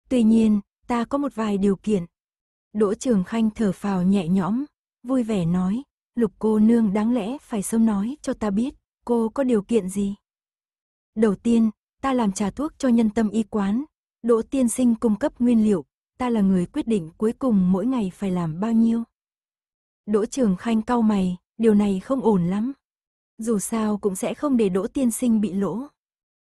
A: Tuy nhiên, ta có một vài điều kiện. Đỗ Trường Khanh thở phào nhẹ nhõm, vui vẻ nói, lục cô nương đáng lẽ phải sớm nói cho ta biết, cô có điều kiện gì? Đầu tiên, ta làm trà thuốc cho nhân tâm y quán, Đỗ tiên sinh cung cấp nguyên liệu, ta là người quyết định cuối cùng mỗi ngày phải làm bao nhiêu. Đỗ Trường Khanh cau mày, điều này không ổn lắm. Dù sao cũng sẽ không để Đỗ tiên sinh bị lỗ.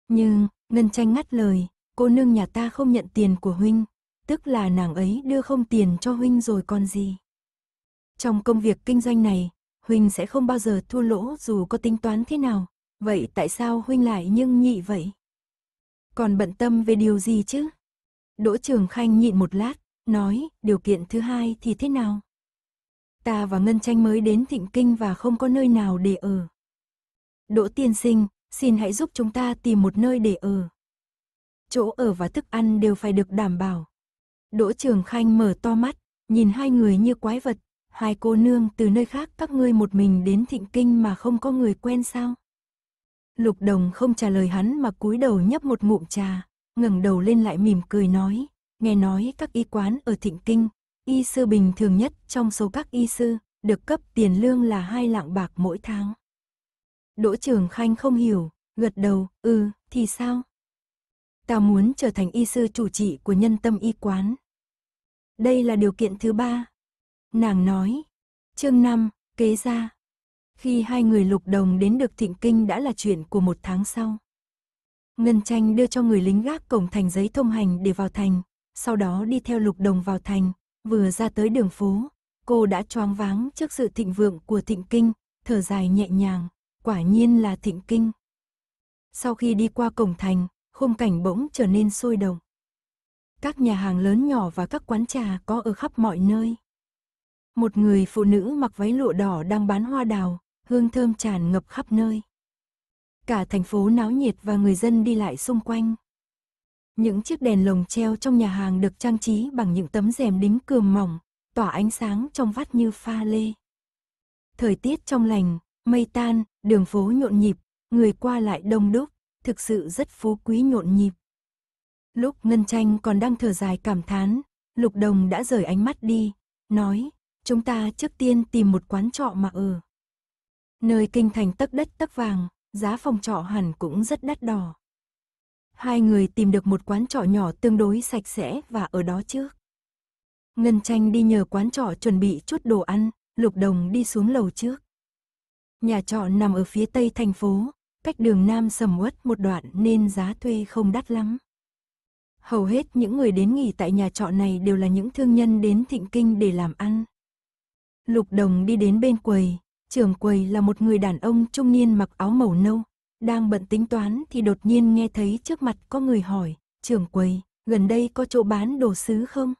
A: Nhưng, Ngân Tranh ngắt lời, cô nương nhà ta không nhận tiền của huynh, tức là nàng ấy đưa không tiền cho huynh rồi còn gì. Trong công việc kinh doanh này, huynh sẽ không bao giờ thua lỗ dù có tính toán thế nào, vậy tại sao huynh lại nhưng nhị vậy? Còn bận tâm về điều gì chứ? Đỗ Trường Khanh nhịn một lát, nói, điều kiện thứ hai thì thế nào? Ta và Ngân Tranh mới đến Thịnh Kinh và không có nơi nào để ở. Đỗ Tiên Sinh, xin hãy giúp chúng ta tìm một nơi để ở. Chỗ ở và thức ăn đều phải được đảm bảo. Đỗ Trường Khanh mở to mắt, nhìn hai người như quái vật, hai cô nương từ nơi khác các ngươi một mình đến thịnh kinh mà không có người quen sao. Lục Đồng không trả lời hắn mà cúi đầu nhấp một ngụm trà, ngẩng đầu lên lại mỉm cười nói, nghe nói các y quán ở thịnh kinh, y sư bình thường nhất trong số các y sư, được cấp tiền lương là hai lạng bạc mỗi tháng. Đỗ Trường Khanh không hiểu, gật đầu, ừ, thì sao? Ta muốn trở thành y sư chủ trị của nhân tâm y quán, đây là điều kiện thứ ba. Nàng nói. Chương 5, kế ra. Khi hai người lục đồng đến được thịnh kinh đã là chuyện của một tháng sau. Ngân tranh đưa cho người lính gác cổng thành giấy thông hành để vào thành, sau đó đi theo lục đồng vào thành, vừa ra tới đường phố, cô đã choáng váng trước sự thịnh vượng của thịnh kinh, thở dài nhẹ nhàng, quả nhiên là thịnh kinh. Sau khi đi qua cổng thành, khung cảnh bỗng trở nên sôi động. Các nhà hàng lớn nhỏ và các quán trà có ở khắp mọi nơi. Một người phụ nữ mặc váy lụa đỏ đang bán hoa đào, hương thơm tràn ngập khắp nơi. Cả thành phố náo nhiệt và người dân đi lại xung quanh. Những chiếc đèn lồng treo trong nhà hàng được trang trí bằng những tấm rèm đính cườm mỏng, tỏa ánh sáng trong vắt như pha lê. Thời tiết trong lành, mây tan, đường phố nhộn nhịp, người qua lại đông đúc, thực sự rất phú quý nhộn nhịp. Lúc Ngân Tranh còn đang thở dài cảm thán, Lục Đồng đã rời ánh mắt đi, nói, chúng ta trước tiên tìm một quán trọ mà ở. Nơi kinh thành tấc đất tấc vàng, giá phòng trọ hẳn cũng rất đắt đỏ. Hai người tìm được một quán trọ nhỏ tương đối sạch sẽ và ở đó trước. Ngân Tranh đi nhờ quán trọ chuẩn bị chút đồ ăn, Lục Đồng đi xuống lầu trước. Nhà trọ nằm ở phía tây thành phố, cách đường Nam sầm uất một đoạn nên giá thuê không đắt lắm hầu hết những người đến nghỉ tại nhà trọ này đều là những thương nhân đến thịnh kinh để làm ăn. Lục Đồng đi đến bên quầy, trưởng quầy là một người đàn ông trung niên mặc áo màu nâu, đang bận tính toán thì đột nhiên nghe thấy trước mặt có người hỏi, trưởng quầy, gần đây có chỗ bán đồ sứ không?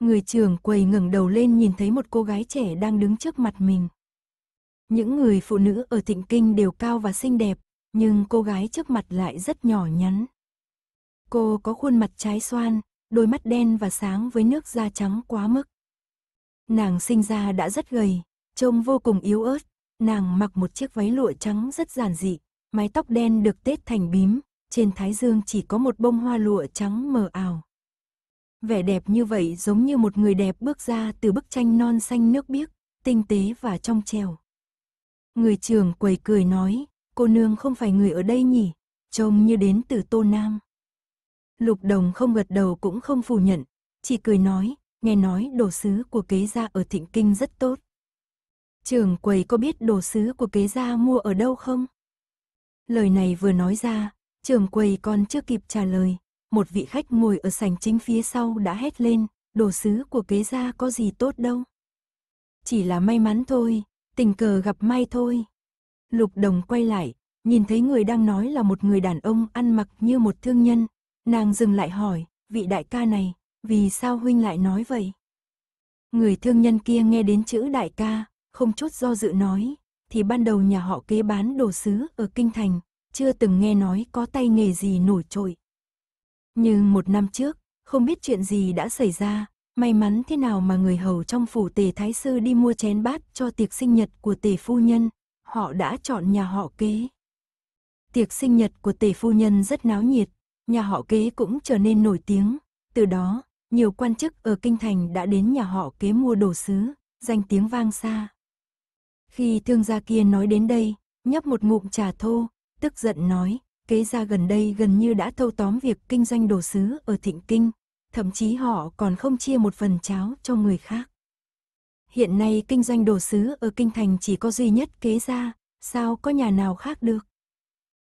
A: Người trưởng quầy ngẩng đầu lên nhìn thấy một cô gái trẻ đang đứng trước mặt mình. Những người phụ nữ ở thịnh kinh đều cao và xinh đẹp, nhưng cô gái trước mặt lại rất nhỏ nhắn. Cô có khuôn mặt trái xoan, đôi mắt đen và sáng với nước da trắng quá mức. Nàng sinh ra đã rất gầy, trông vô cùng yếu ớt, nàng mặc một chiếc váy lụa trắng rất giản dị, mái tóc đen được tết thành bím, trên thái dương chỉ có một bông hoa lụa trắng mờ ảo. Vẻ đẹp như vậy giống như một người đẹp bước ra từ bức tranh non xanh nước biếc, tinh tế và trong trèo. Người trưởng quầy cười nói, cô nương không phải người ở đây nhỉ, trông như đến từ Tô Nam. Lục Đồng không gật đầu cũng không phủ nhận, chỉ cười nói, nghe nói đồ sứ của kế gia ở Thịnh Kinh rất tốt. Trường quầy có biết đồ sứ của kế gia mua ở đâu không? Lời này vừa nói ra, trường quầy còn chưa kịp trả lời, một vị khách ngồi ở sảnh chính phía sau đã hét lên, đồ sứ của kế gia có gì tốt đâu. Chỉ là may mắn thôi, tình cờ gặp may thôi. Lục Đồng quay lại, nhìn thấy người đang nói là một người đàn ông ăn mặc như một thương nhân, Nàng dừng lại hỏi, vị đại ca này, vì sao huynh lại nói vậy? Người thương nhân kia nghe đến chữ đại ca, không chút do dự nói, thì ban đầu nhà họ kế bán đồ sứ ở Kinh Thành, chưa từng nghe nói có tay nghề gì nổi trội. Nhưng một năm trước, không biết chuyện gì đã xảy ra, may mắn thế nào mà người hầu trong phủ tề thái sư đi mua chén bát cho tiệc sinh nhật của tề phu nhân, họ đã chọn nhà họ kế. Tiệc sinh nhật của tề phu nhân rất náo nhiệt, nhà họ kế cũng trở nên nổi tiếng. Từ đó, nhiều quan chức ở Kinh Thành đã đến nhà họ kế mua đồ sứ, danh tiếng vang xa. Khi thương gia kia nói đến đây, nhấp một ngụm trà thô, tức giận nói, kế gia gần đây gần như đã thâu tóm việc kinh doanh đồ sứ ở Thịnh Kinh, thậm chí họ còn không chia một phần cháo cho người khác. Hiện nay kinh doanh đồ sứ ở Kinh Thành chỉ có duy nhất kế gia, sao có nhà nào khác được?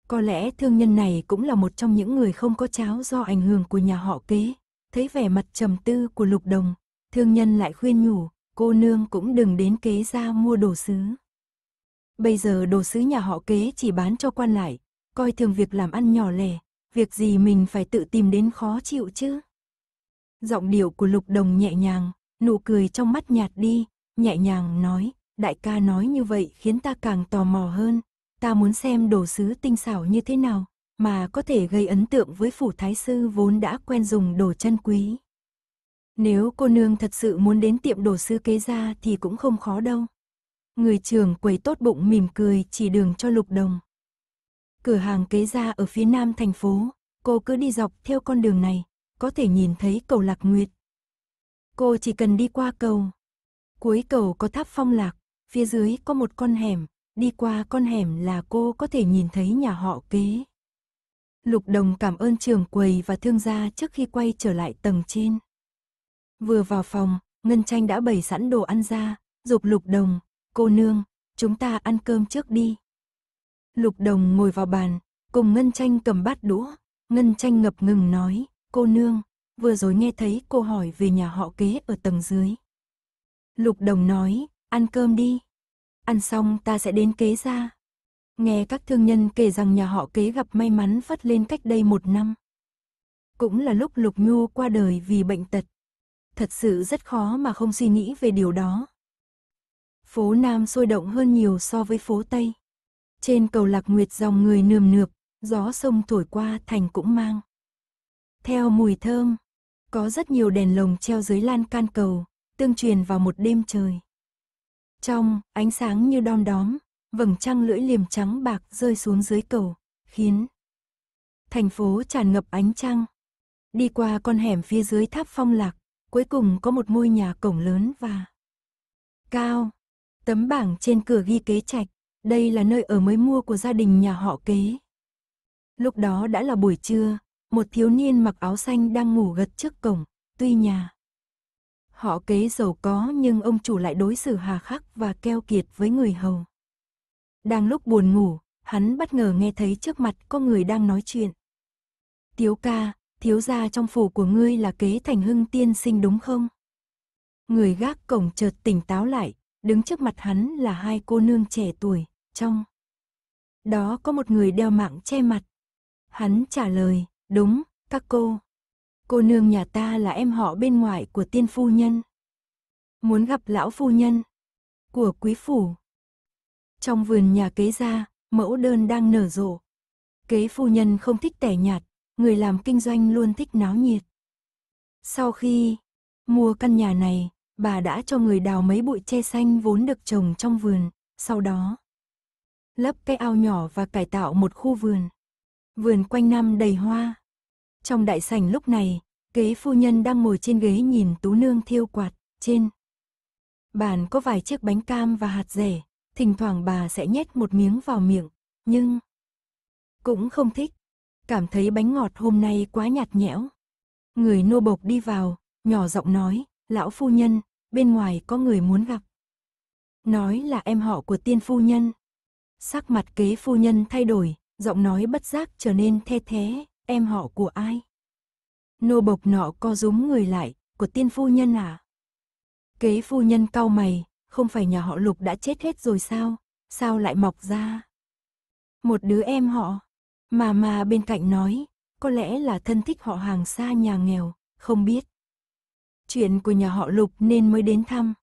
A: Có lẽ thương nhân này cũng là một trong những người không có cháo do ảnh hưởng của nhà họ kế. Thấy vẻ mặt trầm tư của lục đồng, thương nhân lại khuyên nhủ, cô nương cũng đừng đến kế ra mua đồ sứ. Bây giờ đồ sứ nhà họ kế chỉ bán cho quan lại, coi thường việc làm ăn nhỏ lẻ, việc gì mình phải tự tìm đến khó chịu chứ. Giọng điệu của lục đồng nhẹ nhàng, nụ cười trong mắt nhạt đi, nhẹ nhàng nói, đại ca nói như vậy khiến ta càng tò mò hơn, ta muốn xem đồ sứ tinh xảo như thế nào, mà có thể gây ấn tượng với phủ thái sư vốn đã quen dùng đồ chân quý. Nếu cô nương thật sự muốn đến tiệm đồ sứ kế ra thì cũng không khó đâu. Người trưởng quầy tốt bụng mỉm cười chỉ đường cho lục đồng. Cửa hàng kế ra ở phía nam thành phố, cô cứ đi dọc theo con đường này, có thể nhìn thấy cầu lạc nguyệt. Cô chỉ cần đi qua cầu. Cuối cầu có tháp phong lạc, phía dưới có một con hẻm, đi qua con hẻm là cô có thể nhìn thấy nhà họ kế. Lục Đồng cảm ơn trường quầy và thương gia trước khi quay trở lại tầng trên. Vừa vào phòng, Ngân Tranh đã bày sẵn đồ ăn ra, dục Lục Đồng, cô nương, chúng ta ăn cơm trước đi. Lục Đồng ngồi vào bàn, cùng Ngân Tranh cầm bát đũa, Ngân Tranh ngập ngừng nói, cô nương, vừa rồi nghe thấy cô hỏi về nhà họ kế ở tầng dưới. Lục Đồng nói, ăn cơm đi ăn xong ta sẽ đến kế ra. Nghe các thương nhân kể rằng nhà họ kế gặp may mắn phát lên cách đây một năm. Cũng là lúc Lục Nhu qua đời vì bệnh tật. Thật sự rất khó mà không suy nghĩ về điều đó. Phố Nam sôi động hơn nhiều so với phố Tây. Trên cầu Lạc Nguyệt dòng người nườm nượp, gió sông thổi qua thành cũng mang. Theo mùi thơm, có rất nhiều đèn lồng treo dưới lan can cầu, tương truyền vào một đêm trời. Trong, ánh sáng như đom đóm, vầng trăng lưỡi liềm trắng bạc rơi xuống dưới cầu, khiến thành phố tràn ngập ánh trăng. Đi qua con hẻm phía dưới tháp phong lạc, cuối cùng có một ngôi nhà cổng lớn và cao. Tấm bảng trên cửa ghi kế trạch, đây là nơi ở mới mua của gia đình nhà họ kế. Lúc đó đã là buổi trưa, một thiếu niên mặc áo xanh đang ngủ gật trước cổng, tuy nhà Họ kế giàu có nhưng ông chủ lại đối xử hà khắc và keo kiệt với người hầu. Đang lúc buồn ngủ, hắn bất ngờ nghe thấy trước mặt có người đang nói chuyện. Tiếu ca, thiếu gia trong phủ của ngươi là kế thành hưng tiên sinh đúng không? Người gác cổng chợt tỉnh táo lại, đứng trước mặt hắn là hai cô nương trẻ tuổi, trong. Đó có một người đeo mạng che mặt. Hắn trả lời, đúng, các cô cô nương nhà ta là em họ bên ngoài của tiên phu nhân. Muốn gặp lão phu nhân của quý phủ. Trong vườn nhà kế gia, mẫu đơn đang nở rộ. Kế phu nhân không thích tẻ nhạt, người làm kinh doanh luôn thích náo nhiệt. Sau khi mua căn nhà này, bà đã cho người đào mấy bụi tre xanh vốn được trồng trong vườn, sau đó lấp cái ao nhỏ và cải tạo một khu vườn. Vườn quanh năm đầy hoa, trong đại sảnh lúc này, kế phu nhân đang ngồi trên ghế nhìn tú nương thiêu quạt, trên. Bàn có vài chiếc bánh cam và hạt rẻ, thỉnh thoảng bà sẽ nhét một miếng vào miệng, nhưng cũng không thích. Cảm thấy bánh ngọt hôm nay quá nhạt nhẽo. Người nô bộc đi vào, nhỏ giọng nói, lão phu nhân, bên ngoài có người muốn gặp. Nói là em họ của tiên phu nhân. Sắc mặt kế phu nhân thay đổi, giọng nói bất giác trở nên the thế em họ của ai? Nô bộc nọ co rúm người lại, của tiên phu nhân à? Kế phu nhân cau mày, không phải nhà họ lục đã chết hết rồi sao? Sao lại mọc ra? Một đứa em họ, mà mà bên cạnh nói, có lẽ là thân thích họ hàng xa nhà nghèo, không biết. Chuyện của nhà họ lục nên mới đến thăm.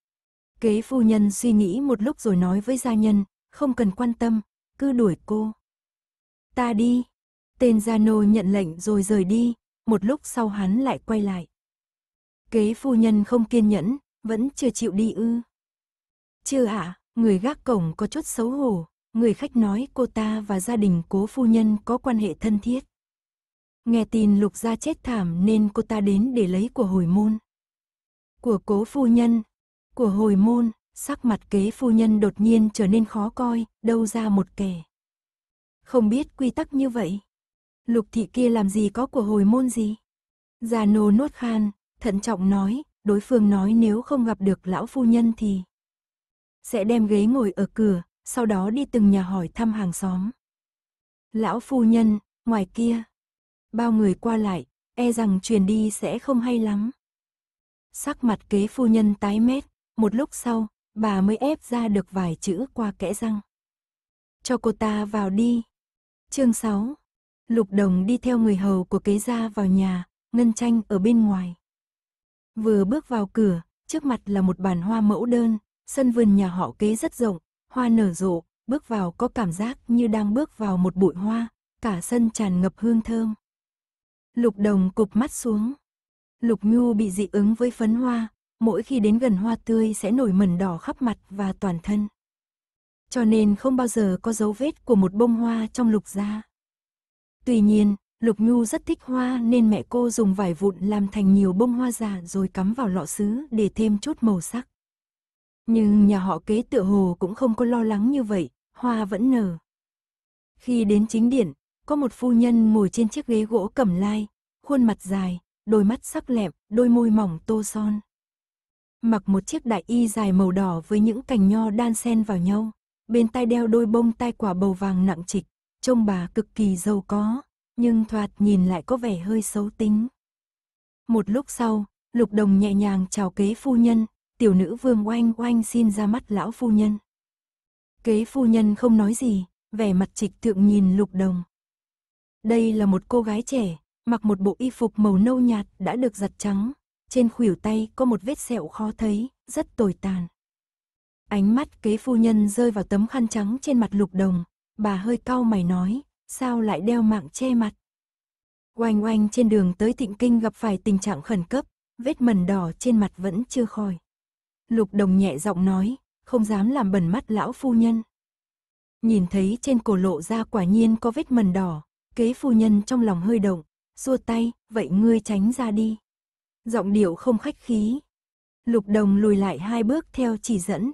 A: Kế phu nhân suy nghĩ một lúc rồi nói với gia nhân, không cần quan tâm, cứ đuổi cô. Ta đi, Tên gia nô nhận lệnh rồi rời đi, một lúc sau hắn lại quay lại. Kế phu nhân không kiên nhẫn, vẫn chưa chịu đi ư. Chưa ạ, người gác cổng có chút xấu hổ, người khách nói cô ta và gia đình cố phu nhân có quan hệ thân thiết. Nghe tin lục gia chết thảm nên cô ta đến để lấy của hồi môn. Của cố phu nhân, của hồi môn, sắc mặt kế phu nhân đột nhiên trở nên khó coi, đâu ra một kẻ. Không biết quy tắc như vậy lục thị kia làm gì có của hồi môn gì. Già nô nuốt khan, thận trọng nói, đối phương nói nếu không gặp được lão phu nhân thì sẽ đem ghế ngồi ở cửa, sau đó đi từng nhà hỏi thăm hàng xóm. Lão phu nhân, ngoài kia, bao người qua lại, e rằng truyền đi sẽ không hay lắm. Sắc mặt kế phu nhân tái mét, một lúc sau, bà mới ép ra được vài chữ qua kẽ răng. Cho cô ta vào đi. Chương 6 Lục Đồng đi theo người hầu của kế gia vào nhà, Ngân Tranh ở bên ngoài. Vừa bước vào cửa, trước mặt là một bàn hoa mẫu đơn, sân vườn nhà họ kế rất rộng, hoa nở rộ, bước vào có cảm giác như đang bước vào một bụi hoa, cả sân tràn ngập hương thơm. Lục Đồng cụp mắt xuống. Lục Nhu bị dị ứng với phấn hoa, mỗi khi đến gần hoa tươi sẽ nổi mẩn đỏ khắp mặt và toàn thân. Cho nên không bao giờ có dấu vết của một bông hoa trong lục gia. Tuy nhiên, Lục Nhu rất thích hoa nên mẹ cô dùng vải vụn làm thành nhiều bông hoa giả rồi cắm vào lọ sứ để thêm chút màu sắc. Nhưng nhà họ kế tựa hồ cũng không có lo lắng như vậy, hoa vẫn nở. Khi đến chính điện, có một phu nhân ngồi trên chiếc ghế gỗ cẩm lai, khuôn mặt dài, đôi mắt sắc lẹm, đôi môi mỏng tô son. Mặc một chiếc đại y dài màu đỏ với những cành nho đan xen vào nhau, bên tai đeo đôi bông tai quả bầu vàng nặng trịch, trông bà cực kỳ giàu có, nhưng thoạt nhìn lại có vẻ hơi xấu tính. Một lúc sau, Lục Đồng nhẹ nhàng chào kế phu nhân, tiểu nữ vương oanh oanh xin ra mắt lão phu nhân. Kế phu nhân không nói gì, vẻ mặt trịch thượng nhìn Lục Đồng. Đây là một cô gái trẻ, mặc một bộ y phục màu nâu nhạt đã được giặt trắng, trên khuỷu tay có một vết sẹo khó thấy, rất tồi tàn. Ánh mắt kế phu nhân rơi vào tấm khăn trắng trên mặt Lục Đồng, bà hơi cau mày nói, sao lại đeo mạng che mặt. Oanh oanh trên đường tới Thịnh Kinh gặp phải tình trạng khẩn cấp, vết mần đỏ trên mặt vẫn chưa khỏi. Lục đồng nhẹ giọng nói, không dám làm bẩn mắt lão phu nhân. Nhìn thấy trên cổ lộ ra quả nhiên có vết mần đỏ, kế phu nhân trong lòng hơi động, xua tay, vậy ngươi tránh ra đi. Giọng điệu không khách khí. Lục đồng lùi lại hai bước theo chỉ dẫn.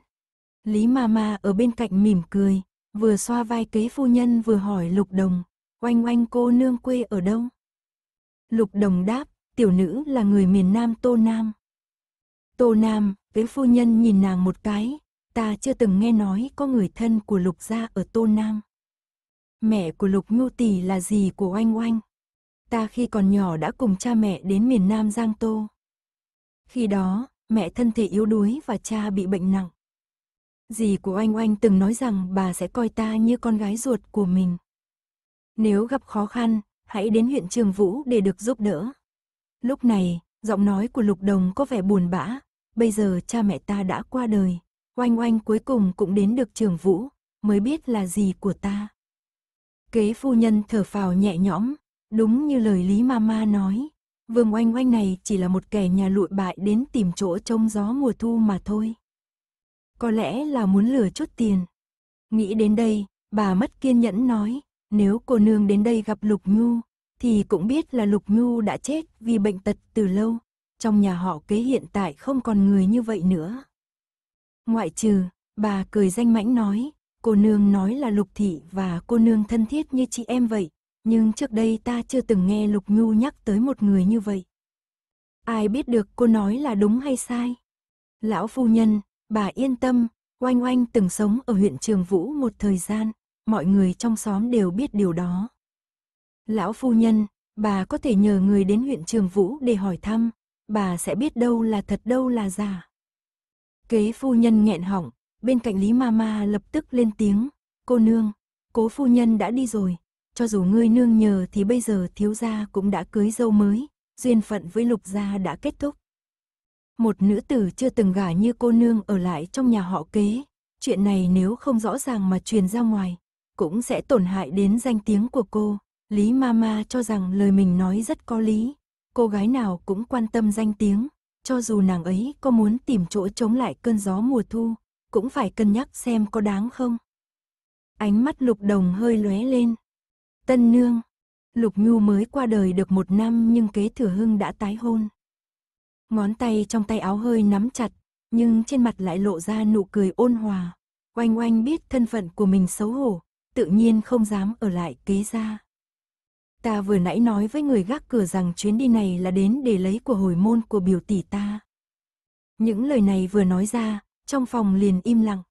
A: Lý ma ma ở bên cạnh mỉm cười, vừa xoa vai kế phu nhân vừa hỏi Lục Đồng, oanh oanh cô nương quê ở đâu? Lục Đồng đáp, tiểu nữ là người miền Nam Tô Nam. Tô Nam, kế phu nhân nhìn nàng một cái, ta chưa từng nghe nói có người thân của Lục gia ở Tô Nam. Mẹ của Lục Nhu Tỷ là gì của oanh oanh? Ta khi còn nhỏ đã cùng cha mẹ đến miền Nam Giang Tô. Khi đó, mẹ thân thể yếu đuối và cha bị bệnh nặng. Dì của anh Oanh từng nói rằng bà sẽ coi ta như con gái ruột của mình. Nếu gặp khó khăn, hãy đến huyện Trường Vũ để được giúp đỡ. Lúc này, giọng nói của Lục Đồng có vẻ buồn bã. Bây giờ cha mẹ ta đã qua đời. Oanh Oanh cuối cùng cũng đến được Trường Vũ, mới biết là gì của ta. Kế phu nhân thở phào nhẹ nhõm, đúng như lời Lý Mama nói. Vương Oanh Oanh này chỉ là một kẻ nhà lụi bại đến tìm chỗ trông gió mùa thu mà thôi. Có lẽ là muốn lừa chút tiền. Nghĩ đến đây, bà mất kiên nhẫn nói, nếu cô nương đến đây gặp Lục Nhu, thì cũng biết là Lục Nhu đã chết vì bệnh tật từ lâu. Trong nhà họ kế hiện tại không còn người như vậy nữa. Ngoại trừ, bà cười danh mãnh nói, cô nương nói là Lục Thị và cô nương thân thiết như chị em vậy, nhưng trước đây ta chưa từng nghe Lục Nhu nhắc tới một người như vậy. Ai biết được cô nói là đúng hay sai? Lão phu nhân, Bà yên tâm, Oanh Oanh từng sống ở huyện Trường Vũ một thời gian, mọi người trong xóm đều biết điều đó. Lão phu nhân, bà có thể nhờ người đến huyện Trường Vũ để hỏi thăm, bà sẽ biết đâu là thật đâu là giả. Kế phu nhân nghẹn họng, bên cạnh Lý Mama lập tức lên tiếng, cô nương, cố phu nhân đã đi rồi, cho dù ngươi nương nhờ thì bây giờ thiếu gia cũng đã cưới dâu mới, duyên phận với lục gia đã kết thúc một nữ tử chưa từng gả như cô nương ở lại trong nhà họ kế. Chuyện này nếu không rõ ràng mà truyền ra ngoài, cũng sẽ tổn hại đến danh tiếng của cô. Lý Mama cho rằng lời mình nói rất có lý. Cô gái nào cũng quan tâm danh tiếng, cho dù nàng ấy có muốn tìm chỗ chống lại cơn gió mùa thu, cũng phải cân nhắc xem có đáng không. Ánh mắt lục đồng hơi lóe lên. Tân nương, lục nhu mới qua đời được một năm nhưng kế thừa hưng đã tái hôn. Ngón tay trong tay áo hơi nắm chặt, nhưng trên mặt lại lộ ra nụ cười ôn hòa. Oanh oanh biết thân phận của mình xấu hổ, tự nhiên không dám ở lại kế ra. Ta vừa nãy nói với người gác cửa rằng chuyến đi này là đến để lấy của hồi môn của biểu tỷ ta. Những lời này vừa nói ra, trong phòng liền im lặng.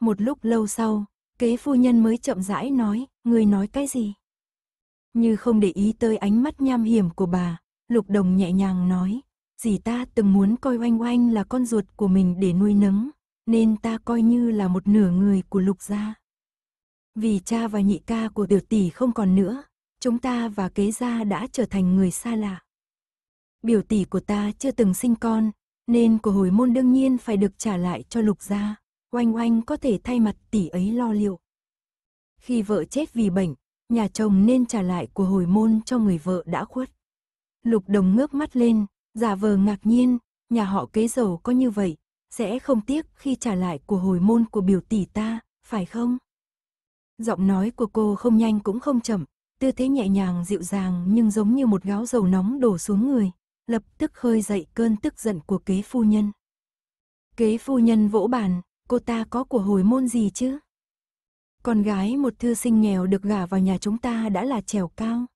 A: Một lúc lâu sau, kế phu nhân mới chậm rãi nói, người nói cái gì? Như không để ý tới ánh mắt nham hiểm của bà, lục đồng nhẹ nhàng nói, Dì ta từng muốn coi oanh oanh là con ruột của mình để nuôi nấng, nên ta coi như là một nửa người của lục gia. Vì cha và nhị ca của biểu tỷ không còn nữa, chúng ta và kế gia đã trở thành người xa lạ. Biểu tỷ của ta chưa từng sinh con, nên của hồi môn đương nhiên phải được trả lại cho lục gia. Oanh oanh có thể thay mặt tỷ ấy lo liệu. Khi vợ chết vì bệnh, nhà chồng nên trả lại của hồi môn cho người vợ đã khuất. Lục đồng ngước mắt lên, Giả vờ ngạc nhiên, nhà họ kế giàu có như vậy, sẽ không tiếc khi trả lại của hồi môn của biểu tỷ ta, phải không? Giọng nói của cô không nhanh cũng không chậm, tư thế nhẹ nhàng dịu dàng nhưng giống như một gáo dầu nóng đổ xuống người, lập tức khơi dậy cơn tức giận của kế phu nhân. Kế phu nhân vỗ bàn, cô ta có của hồi môn gì chứ? Con gái một thư sinh nghèo được gả vào nhà chúng ta đã là trèo cao.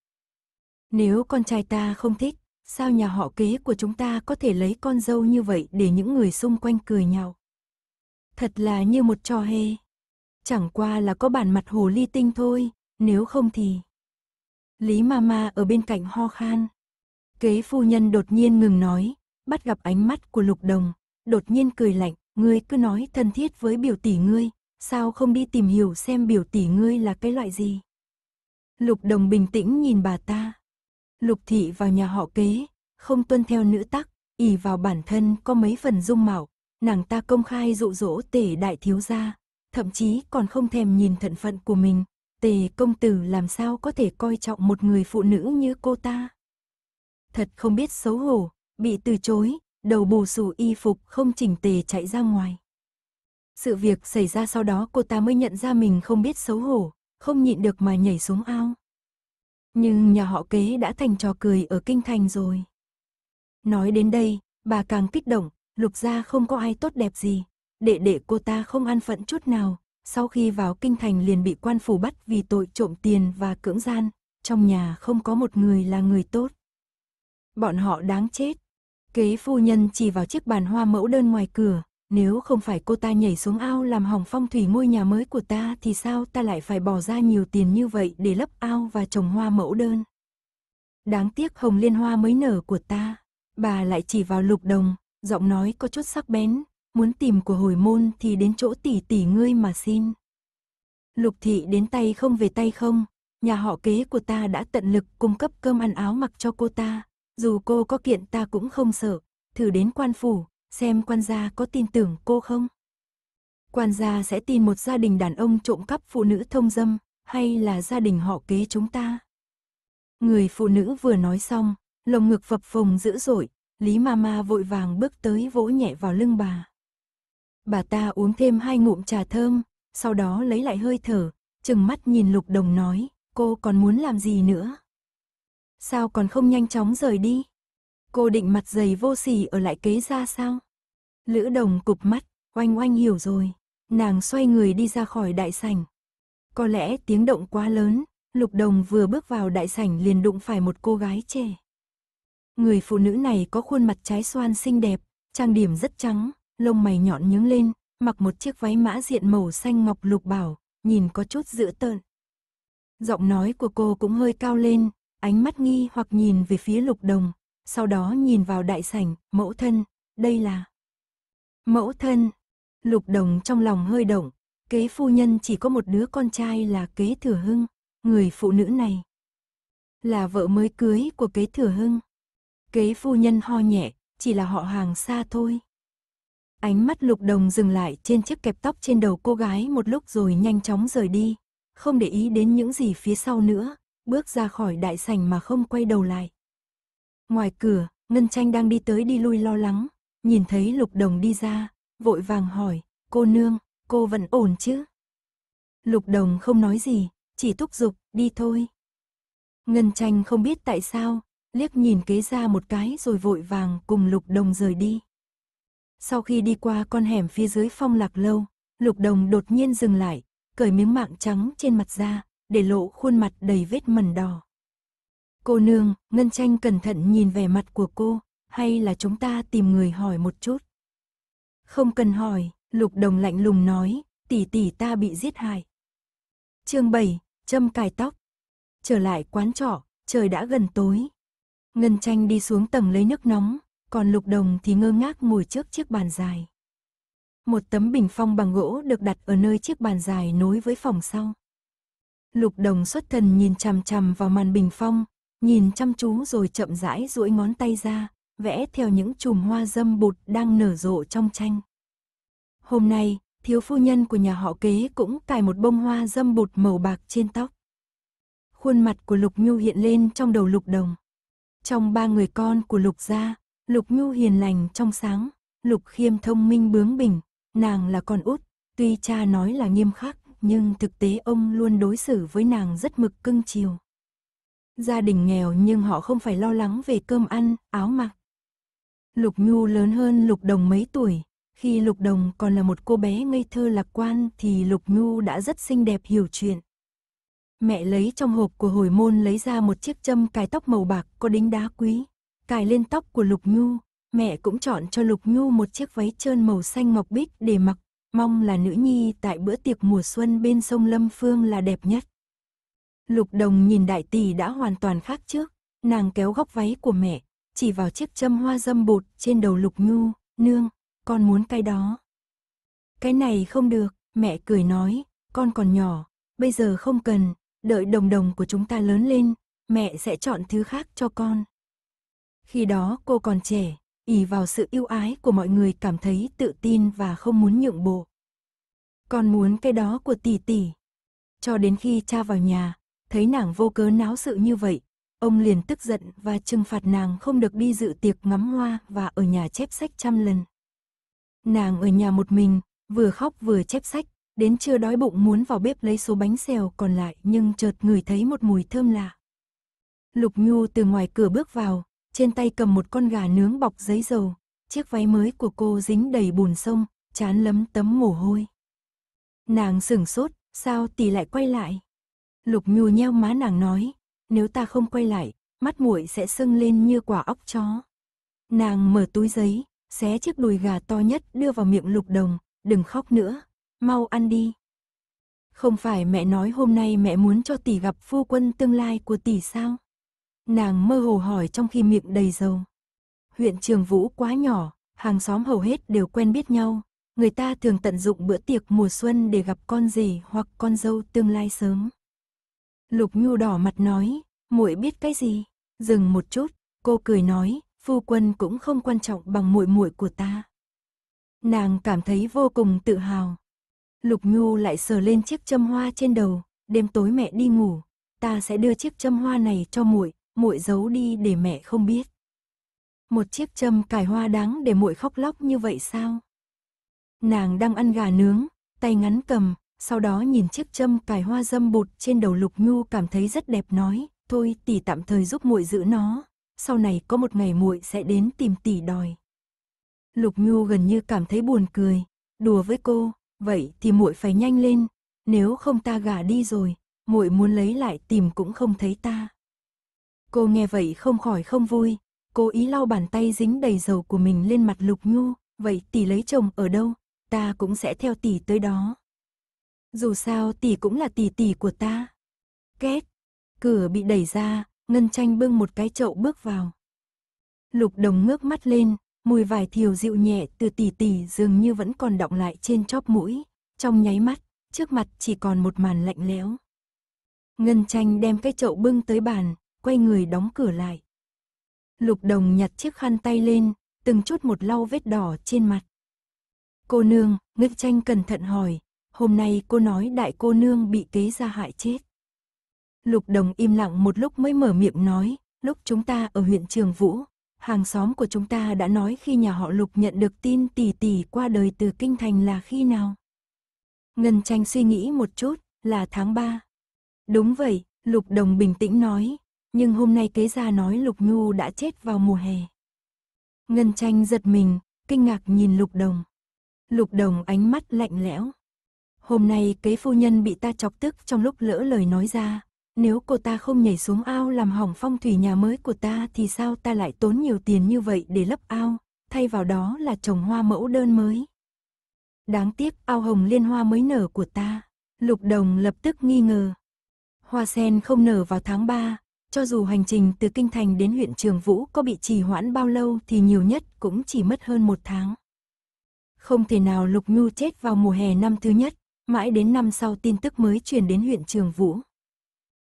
A: Nếu con trai ta không thích, Sao nhà họ kế của chúng ta có thể lấy con dâu như vậy để những người xung quanh cười nhau? Thật là như một trò hề. Chẳng qua là có bản mặt hồ ly tinh thôi, nếu không thì... Lý Mama ở bên cạnh ho khan. Kế phu nhân đột nhiên ngừng nói, bắt gặp ánh mắt của Lục Đồng, đột nhiên cười lạnh, ngươi cứ nói thân thiết với biểu tỷ ngươi, sao không đi tìm hiểu xem biểu tỷ ngươi là cái loại gì? Lục Đồng bình tĩnh nhìn bà ta. Lục thị vào nhà họ kế, không tuân theo nữ tắc, ỉ vào bản thân có mấy phần dung mạo, nàng ta công khai dụ dỗ tề đại thiếu gia, thậm chí còn không thèm nhìn thận phận của mình. Tề công tử làm sao có thể coi trọng một người phụ nữ như cô ta. Thật không biết xấu hổ, bị từ chối, đầu bù xù y phục không chỉnh tề chạy ra ngoài. Sự việc xảy ra sau đó cô ta mới nhận ra mình không biết xấu hổ, không nhịn được mà nhảy xuống ao. Nhưng nhà họ kế đã thành trò cười ở kinh thành rồi. Nói đến đây, bà càng kích động, lục gia không có ai tốt đẹp gì. Đệ đệ cô ta không an phận chút nào, sau khi vào kinh thành liền bị quan phủ bắt vì tội trộm tiền và cưỡng gian. Trong nhà không có một người là người tốt. Bọn họ đáng chết. Kế phu nhân chỉ vào chiếc bàn hoa mẫu đơn ngoài cửa, nếu không phải cô ta nhảy xuống ao làm hỏng phong thủy ngôi nhà mới của ta thì sao ta lại phải bỏ ra nhiều tiền như vậy để lấp ao và trồng hoa mẫu đơn. Đáng tiếc hồng liên hoa mới nở của ta. Bà lại chỉ vào lục đồng, giọng nói có chút sắc bén, muốn tìm của hồi môn thì đến chỗ tỷ tỷ ngươi mà xin. Lục thị đến tay không về tay không, nhà họ kế của ta đã tận lực cung cấp cơm ăn áo mặc cho cô ta, dù cô có kiện ta cũng không sợ, thử đến quan phủ, xem quan gia có tin tưởng cô không? Quan gia sẽ tin một gia đình đàn ông trộm cắp phụ nữ thông dâm, hay là gia đình họ kế chúng ta? Người phụ nữ vừa nói xong, lồng ngực phập phồng dữ dội, Lý Mama vội vàng bước tới vỗ nhẹ vào lưng bà. Bà ta uống thêm hai ngụm trà thơm, sau đó lấy lại hơi thở, chừng mắt nhìn Lục Đồng nói, cô còn muốn làm gì nữa? Sao còn không nhanh chóng rời đi? Cô định mặt dày vô sỉ ở lại kế ra sao? Lữ đồng cụp mắt, oanh oanh hiểu rồi. Nàng xoay người đi ra khỏi đại sảnh. Có lẽ tiếng động quá lớn, lục đồng vừa bước vào đại sảnh liền đụng phải một cô gái trẻ. Người phụ nữ này có khuôn mặt trái xoan xinh đẹp, trang điểm rất trắng, lông mày nhọn nhướng lên, mặc một chiếc váy mã diện màu xanh ngọc lục bảo, nhìn có chút dữ tợn. Giọng nói của cô cũng hơi cao lên, ánh mắt nghi hoặc nhìn về phía lục đồng, sau đó nhìn vào đại sảnh, mẫu thân, đây là... Mẫu thân, lục đồng trong lòng hơi động, kế phu nhân chỉ có một đứa con trai là kế thừa hưng, người phụ nữ này. Là vợ mới cưới của kế thừa hưng. Kế phu nhân ho nhẹ, chỉ là họ hàng xa thôi. Ánh mắt lục đồng dừng lại trên chiếc kẹp tóc trên đầu cô gái một lúc rồi nhanh chóng rời đi, không để ý đến những gì phía sau nữa, bước ra khỏi đại sảnh mà không quay đầu lại. Ngoài cửa, Ngân Tranh đang đi tới đi lui lo lắng, nhìn thấy Lục Đồng đi ra, vội vàng hỏi, cô nương, cô vẫn ổn chứ? Lục Đồng không nói gì, chỉ thúc giục, đi thôi. Ngân Tranh không biết tại sao, liếc nhìn kế ra một cái rồi vội vàng cùng Lục Đồng rời đi. Sau khi đi qua con hẻm phía dưới phong lạc lâu, Lục Đồng đột nhiên dừng lại, cởi miếng mạng trắng trên mặt ra, để lộ khuôn mặt đầy vết mẩn đỏ. Cô nương, Ngân Tranh cẩn thận nhìn vẻ mặt của cô, hay là chúng ta tìm người hỏi một chút? Không cần hỏi, Lục Đồng lạnh lùng nói, tỷ tỷ ta bị giết hại. chương 7, châm cài tóc. Trở lại quán trọ, trời đã gần tối. Ngân Tranh đi xuống tầng lấy nước nóng, còn Lục Đồng thì ngơ ngác ngồi trước chiếc bàn dài. Một tấm bình phong bằng gỗ được đặt ở nơi chiếc bàn dài nối với phòng sau. Lục Đồng xuất thần nhìn chằm chằm vào màn bình phong, nhìn chăm chú rồi chậm rãi duỗi ngón tay ra, vẽ theo những chùm hoa dâm bụt đang nở rộ trong tranh. Hôm nay, thiếu phu nhân của nhà họ kế cũng cài một bông hoa dâm bụt màu bạc trên tóc. Khuôn mặt của Lục Nhu hiện lên trong đầu Lục Đồng. Trong ba người con của Lục gia, Lục Nhu hiền lành trong sáng, Lục Khiêm thông minh bướng bỉnh, nàng là con út, tuy cha nói là nghiêm khắc, nhưng thực tế ông luôn đối xử với nàng rất mực cưng chiều. Gia đình nghèo nhưng họ không phải lo lắng về cơm ăn, áo mặc. Lục Nhu lớn hơn Lục Đồng mấy tuổi. Khi Lục Đồng còn là một cô bé ngây thơ lạc quan thì Lục Nhu đã rất xinh đẹp hiểu chuyện. Mẹ lấy trong hộp của hồi môn lấy ra một chiếc châm cài tóc màu bạc có đính đá quý. Cài lên tóc của Lục Nhu, mẹ cũng chọn cho Lục Nhu một chiếc váy trơn màu xanh ngọc bích để mặc, mong là nữ nhi tại bữa tiệc mùa xuân bên sông Lâm Phương là đẹp nhất. Lục Đồng nhìn đại tỷ đã hoàn toàn khác trước, nàng kéo góc váy của mẹ, chỉ vào chiếc châm hoa dâm bụt trên đầu Lục Nhu, nương, con muốn cái đó. Cái này không được, mẹ cười nói, con còn nhỏ, bây giờ không cần, đợi đồng đồng của chúng ta lớn lên, mẹ sẽ chọn thứ khác cho con. Khi đó cô còn trẻ, ỉ vào sự yêu ái của mọi người cảm thấy tự tin và không muốn nhượng bộ. Con muốn cái đó của tỷ tỷ. Cho đến khi cha vào nhà, thấy nàng vô cớ náo sự như vậy, ông liền tức giận và trừng phạt nàng không được đi dự tiệc ngắm hoa và ở nhà chép sách trăm lần. Nàng ở nhà một mình, vừa khóc vừa chép sách, đến trưa đói bụng muốn vào bếp lấy số bánh xèo còn lại nhưng chợt ngửi thấy một mùi thơm lạ. Lục Nhu từ ngoài cửa bước vào, trên tay cầm một con gà nướng bọc giấy dầu, chiếc váy mới của cô dính đầy bùn sông, chán lấm tấm mồ hôi. Nàng sửng sốt, sao tỷ lại quay lại? Lục nhu nheo má nàng nói, nếu ta không quay lại, mắt muội sẽ sưng lên như quả óc chó. Nàng mở túi giấy, xé chiếc đùi gà to nhất đưa vào miệng lục đồng, đừng khóc nữa, mau ăn đi. Không phải mẹ nói hôm nay mẹ muốn cho tỷ gặp phu quân tương lai của tỷ sao? Nàng mơ hồ hỏi trong khi miệng đầy dầu. Huyện Trường Vũ quá nhỏ, hàng xóm hầu hết đều quen biết nhau. Người ta thường tận dụng bữa tiệc mùa xuân để gặp con dì hoặc con dâu tương lai sớm. Lục Nhu đỏ mặt nói, muội biết cái gì? Dừng một chút, cô cười nói, phu quân cũng không quan trọng bằng muội muội của ta. Nàng cảm thấy vô cùng tự hào. Lục Nhu lại sờ lên chiếc châm hoa trên đầu, đêm tối mẹ đi ngủ, ta sẽ đưa chiếc châm hoa này cho muội, muội giấu đi để mẹ không biết. Một chiếc châm cài hoa đáng để muội khóc lóc như vậy sao? Nàng đang ăn gà nướng, tay ngắn cầm, sau đó nhìn chiếc châm cài hoa dâm bụt trên đầu Lục Nhu cảm thấy rất đẹp nói, "Thôi, tỷ tạm thời giúp muội giữ nó, sau này có một ngày muội sẽ đến tìm tỷ đòi." Lục Nhu gần như cảm thấy buồn cười, đùa với cô, "Vậy thì muội phải nhanh lên, nếu không ta gả đi rồi, muội muốn lấy lại tìm cũng không thấy ta." Cô nghe vậy không khỏi không vui, cô ý lau bàn tay dính đầy dầu của mình lên mặt Lục Nhu, "Vậy tỷ lấy chồng ở đâu, ta cũng sẽ theo tỷ tới đó." Dù sao tỷ cũng là tỷ tỷ của ta. Két. Cửa bị đẩy ra, Ngân Tranh bưng một cái chậu bước vào. Lục Đồng ngước mắt lên, mùi vải thiều dịu nhẹ từ tỷ tỷ dường như vẫn còn đọng lại trên chóp mũi, trong nháy mắt, trước mặt chỉ còn một màn lạnh lẽo. Ngân Tranh đem cái chậu bưng tới bàn, quay người đóng cửa lại. Lục Đồng nhặt chiếc khăn tay lên, từng chút một lau vết đỏ trên mặt. Cô nương, Ngân Tranh cẩn thận hỏi, hôm nay cô nói đại cô nương bị kế ra hại chết. Lục Đồng im lặng một lúc mới mở miệng nói, lúc chúng ta ở huyện Trường Vũ, hàng xóm của chúng ta đã nói khi nhà họ Lục nhận được tin tỷ tỷ qua đời từ Kinh Thành là khi nào. Ngân tranh suy nghĩ một chút, là tháng 3. Đúng vậy, Lục Đồng bình tĩnh nói, nhưng hôm nay kế gia nói Lục Nhu đã chết vào mùa hè. Ngân tranh giật mình, kinh ngạc nhìn Lục Đồng. Lục Đồng ánh mắt lạnh lẽo. Hôm nay kế phu nhân bị ta chọc tức trong lúc lỡ lời nói ra. Nếu cô ta không nhảy xuống ao làm hỏng phong thủy nhà mới của ta thì sao ta lại tốn nhiều tiền như vậy để lấp ao, thay vào đó là trồng hoa mẫu đơn mới. Đáng tiếc ao hồng liên hoa mới nở của ta. Lục đồng lập tức nghi ngờ. Hoa sen không nở vào tháng 3, cho dù hành trình từ Kinh Thành đến huyện Trường Vũ có bị trì hoãn bao lâu thì nhiều nhất cũng chỉ mất hơn một tháng. Không thể nào Lục Nhu chết vào mùa hè năm thứ nhất, mãi đến năm sau tin tức mới truyền đến huyện Trường Vũ.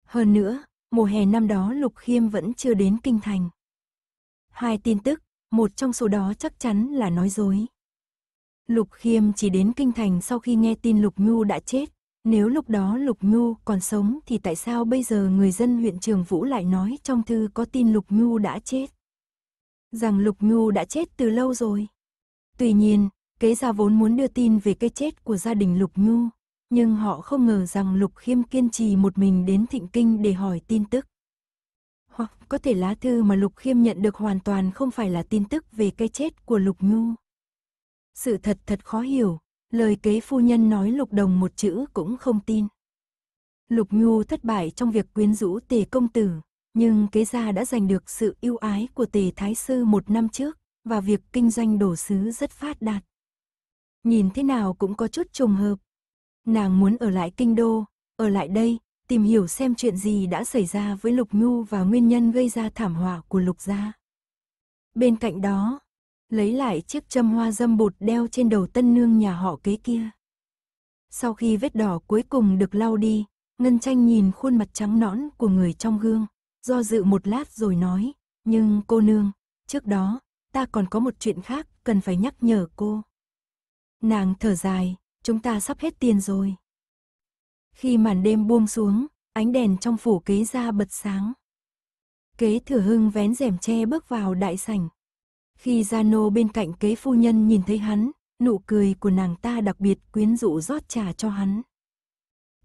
A: Hơn nữa, mùa hè năm đó Lục Khiêm vẫn chưa đến kinh thành. Hai tin tức, một trong số đó chắc chắn là nói dối. Lục Khiêm chỉ đến kinh thành sau khi nghe tin Lục Nhu đã chết. Nếu lúc đó Lục Nhu còn sống thì tại sao bây giờ người dân huyện Trường Vũ lại nói trong thư có tin Lục Nhu đã chết? Rằng Lục Nhu đã chết từ lâu rồi. Tuy nhiên, Kế gia vốn muốn đưa tin về cái chết của gia đình Lục Nhu, nhưng họ không ngờ rằng Lục Khiêm kiên trì một mình đến Thịnh Kinh để hỏi tin tức. Hoặc có thể lá thư mà Lục Khiêm nhận được hoàn toàn không phải là tin tức về cái chết của Lục Nhu. Sự thật thật khó hiểu, lời kế phu nhân nói Lục Đồng một chữ cũng không tin. Lục Nhu thất bại trong việc quyến rũ tề công tử, nhưng kế gia đã giành được sự yêu ái của tề thái sư một năm trước, và việc kinh doanh đổ sứ rất phát đạt nhìn thế nào cũng có chút trùng hợp. Nàng muốn ở lại kinh đô, ở lại đây, tìm hiểu xem chuyện gì đã xảy ra với Lục Nhu và nguyên nhân gây ra thảm họa của Lục gia. Bên cạnh đó, lấy lại chiếc châm hoa dâm bột đeo trên đầu tân nương nhà họ kế kia. Sau khi vết đỏ cuối cùng được lau đi, Ngân Tranh nhìn khuôn mặt trắng nõn của người trong gương, do dự một lát rồi nói, nhưng cô nương, trước đó, ta còn có một chuyện khác cần phải nhắc nhở cô. Nàng thở dài, chúng ta sắp hết tiền rồi. Khi màn đêm buông xuống, ánh đèn trong phủ kế ra bật sáng. Kế thừa hưng vén rèm che bước vào đại sảnh. Khi gia nô bên cạnh kế phu nhân nhìn thấy hắn, nụ cười của nàng ta đặc biệt quyến rũ rót trà cho hắn.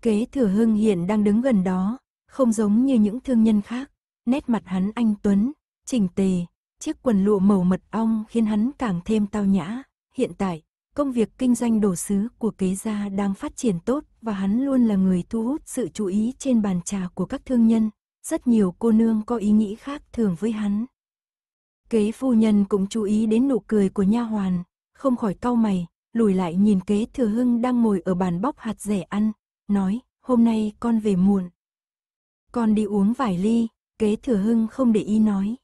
A: Kế thừa hưng hiện đang đứng gần đó, không giống như những thương nhân khác. Nét mặt hắn anh tuấn, chỉnh tề, chiếc quần lụa màu mật ong khiến hắn càng thêm tao nhã. Hiện tại, Công việc kinh doanh đồ sứ của kế gia đang phát triển tốt và hắn luôn là người thu hút sự chú ý trên bàn trà của các thương nhân. Rất nhiều cô nương có ý nghĩ khác thường với hắn. Kế phu nhân cũng chú ý đến nụ cười của nha hoàn, không khỏi cau mày, lùi lại nhìn kế thừa hưng đang ngồi ở bàn bóc hạt rẻ ăn, nói, hôm nay con về muộn. Con đi uống vài ly, kế thừa hưng không để ý nói.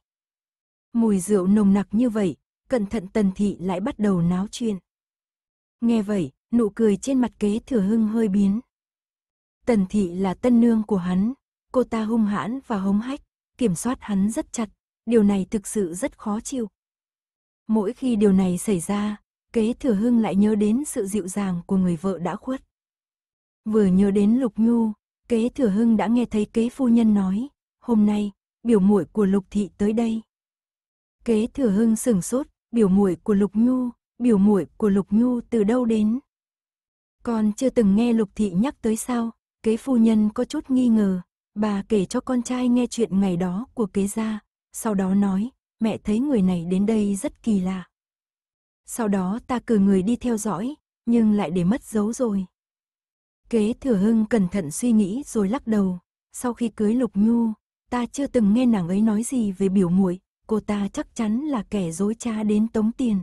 A: Mùi rượu nồng nặc như vậy, cẩn thận tần thị lại bắt đầu náo chuyện. Nghe vậy, nụ cười trên mặt kế thừa hưng hơi biến. Tần thị là tân nương của hắn, cô ta hung hãn và hống hách, kiểm soát hắn rất chặt, điều này thực sự rất khó chịu. Mỗi khi điều này xảy ra, kế thừa hưng lại nhớ đến sự dịu dàng của người vợ đã khuất. Vừa nhớ đến Lục Nhu, kế thừa hưng đã nghe thấy kế phu nhân nói, hôm nay, biểu muội của Lục Thị tới đây. Kế thừa hưng sửng sốt, biểu muội của Lục Nhu, biểu muội của Lục Nhu từ đâu đến? Con chưa từng nghe Lục Thị nhắc tới sao? Kế phu nhân có chút nghi ngờ, bà kể cho con trai nghe chuyện ngày đó của kế gia, sau đó nói, mẹ thấy người này đến đây rất kỳ lạ. Sau đó ta cử người đi theo dõi, nhưng lại để mất dấu rồi. Kế thừa hưng cẩn thận suy nghĩ rồi lắc đầu, sau khi cưới Lục Nhu, ta chưa từng nghe nàng ấy nói gì về biểu muội, cô ta chắc chắn là kẻ dối trá đến tống tiền.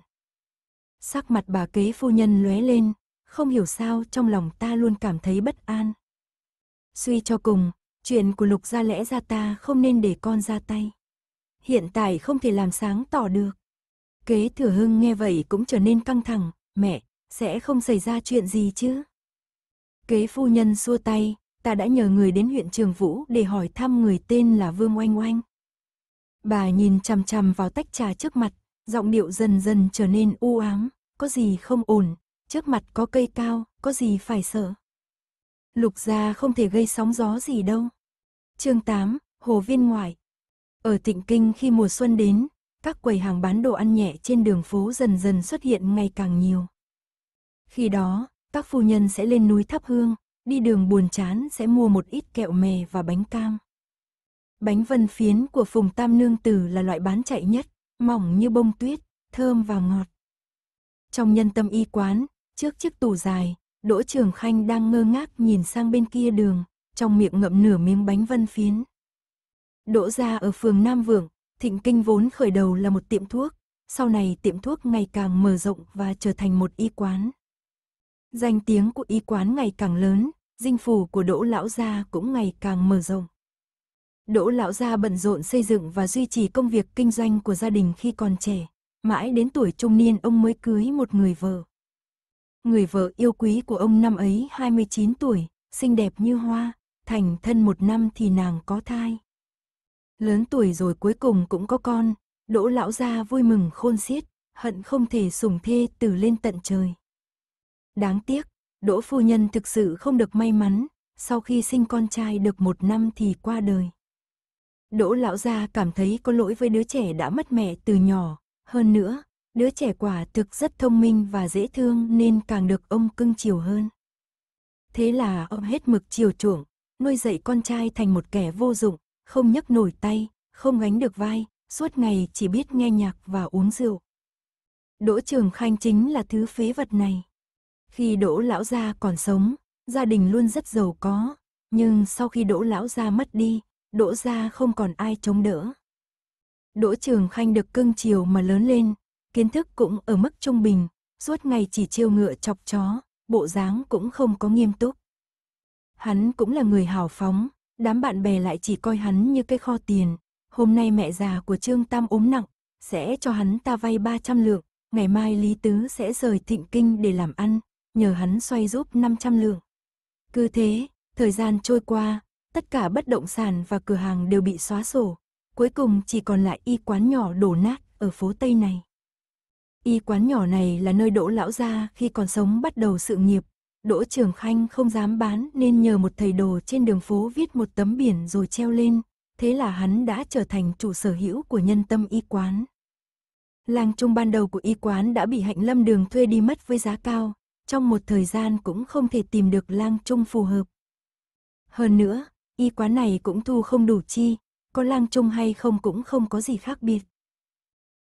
A: Sắc mặt bà kế phu nhân lóe lên, không hiểu sao trong lòng ta luôn cảm thấy bất an. Suy cho cùng, chuyện của lục gia lẽ ra ta không nên để con ra tay. Hiện tại không thể làm sáng tỏ được. Kế thừa hưng nghe vậy cũng trở nên căng thẳng, mẹ, sẽ không xảy ra chuyện gì chứ? Kế phu nhân xua tay, ta đã nhờ người đến huyện Trường Vũ để hỏi thăm người tên là Vương Oanh Oanh. Bà nhìn chằm chằm vào tách trà trước mặt, giọng điệu dần dần trở nên u ám, có gì không ổn, trước mặt có cây cao, có gì phải sợ. Lục gia không thể gây sóng gió gì đâu. Chương 8, Hồ Viên Ngoại Ở tịnh kinh khi mùa xuân đến, các quầy hàng bán đồ ăn nhẹ trên đường phố dần dần xuất hiện ngày càng nhiều. Khi đó, các phu nhân sẽ lên núi thắp hương, đi đường buồn chán sẽ mua một ít kẹo mè và bánh cam. Bánh vân phiến của Phùng Tam Nương Tử là loại bán chạy nhất, mỏng như bông tuyết, thơm và ngọt. Trong nhân tâm y quán, trước chiếc tủ dài, Đỗ Trường Khanh đang ngơ ngác nhìn sang bên kia đường, trong miệng ngậm nửa miếng bánh vân phiến. Đỗ gia ở phường Nam Vượng, Thịnh Kinh vốn khởi đầu là một tiệm thuốc, sau này tiệm thuốc ngày càng mở rộng và trở thành một y quán. Danh tiếng của y quán ngày càng lớn, dinh phủ của Đỗ lão gia cũng ngày càng mở rộng. Đỗ lão gia bận rộn xây dựng và duy trì công việc kinh doanh của gia đình khi còn trẻ, mãi đến tuổi trung niên ông mới cưới một người vợ. Người vợ yêu quý của ông năm ấy 29 tuổi, xinh đẹp như hoa, thành thân một năm thì nàng có thai. Lớn tuổi rồi cuối cùng cũng có con, đỗ lão gia vui mừng khôn xiết, hận không thể sủng thê từ lên tận trời. Đáng tiếc, đỗ phu nhân thực sự không được may mắn, sau khi sinh con trai được một năm thì qua đời. Đỗ lão gia cảm thấy có lỗi với đứa trẻ đã mất mẹ từ nhỏ. Hơn nữa, đứa trẻ quả thực rất thông minh và dễ thương nên càng được ông cưng chiều hơn. Thế là ông hết mực chiều chuộng, nuôi dạy con trai thành một kẻ vô dụng, không nhấc nổi tay, không gánh được vai, suốt ngày chỉ biết nghe nhạc và uống rượu. Đỗ Trường Khanh chính là thứ phế vật này. Khi Đỗ lão gia còn sống, gia đình luôn rất giàu có, nhưng sau khi Đỗ lão gia mất đi, Đỗ gia không còn ai chống đỡ. Đỗ Trường Khanh được cưng chiều mà lớn lên, kiến thức cũng ở mức trung bình, suốt ngày chỉ chiêu ngựa chọc chó, bộ dáng cũng không có nghiêm túc. Hắn cũng là người hào phóng, đám bạn bè lại chỉ coi hắn như cái kho tiền. Hôm nay mẹ già của Trương Tam ốm nặng, sẽ cho hắn ta vay 300 lượng, ngày mai Lý Tứ sẽ rời thịnh kinh để làm ăn, nhờ hắn xoay giúp 500 lượng. Cứ thế, thời gian trôi qua, tất cả bất động sản và cửa hàng đều bị xóa sổ, cuối cùng chỉ còn lại y quán nhỏ đổ nát ở phố Tây này. Y quán nhỏ này là nơi Đỗ lão gia khi còn sống bắt đầu sự nghiệp, Đỗ Trường Khanh không dám bán nên nhờ một thầy đồ trên đường phố viết một tấm biển rồi treo lên, thế là hắn đã trở thành chủ sở hữu của nhân tâm y quán. Làng trung ban đầu của y quán đã bị hạnh lâm đường thuê đi mất với giá cao, trong một thời gian cũng không thể tìm được lang trung phù hợp. Hơn nữa, y quán này cũng thu không đủ chi, có lang trung hay không cũng không có gì khác biệt.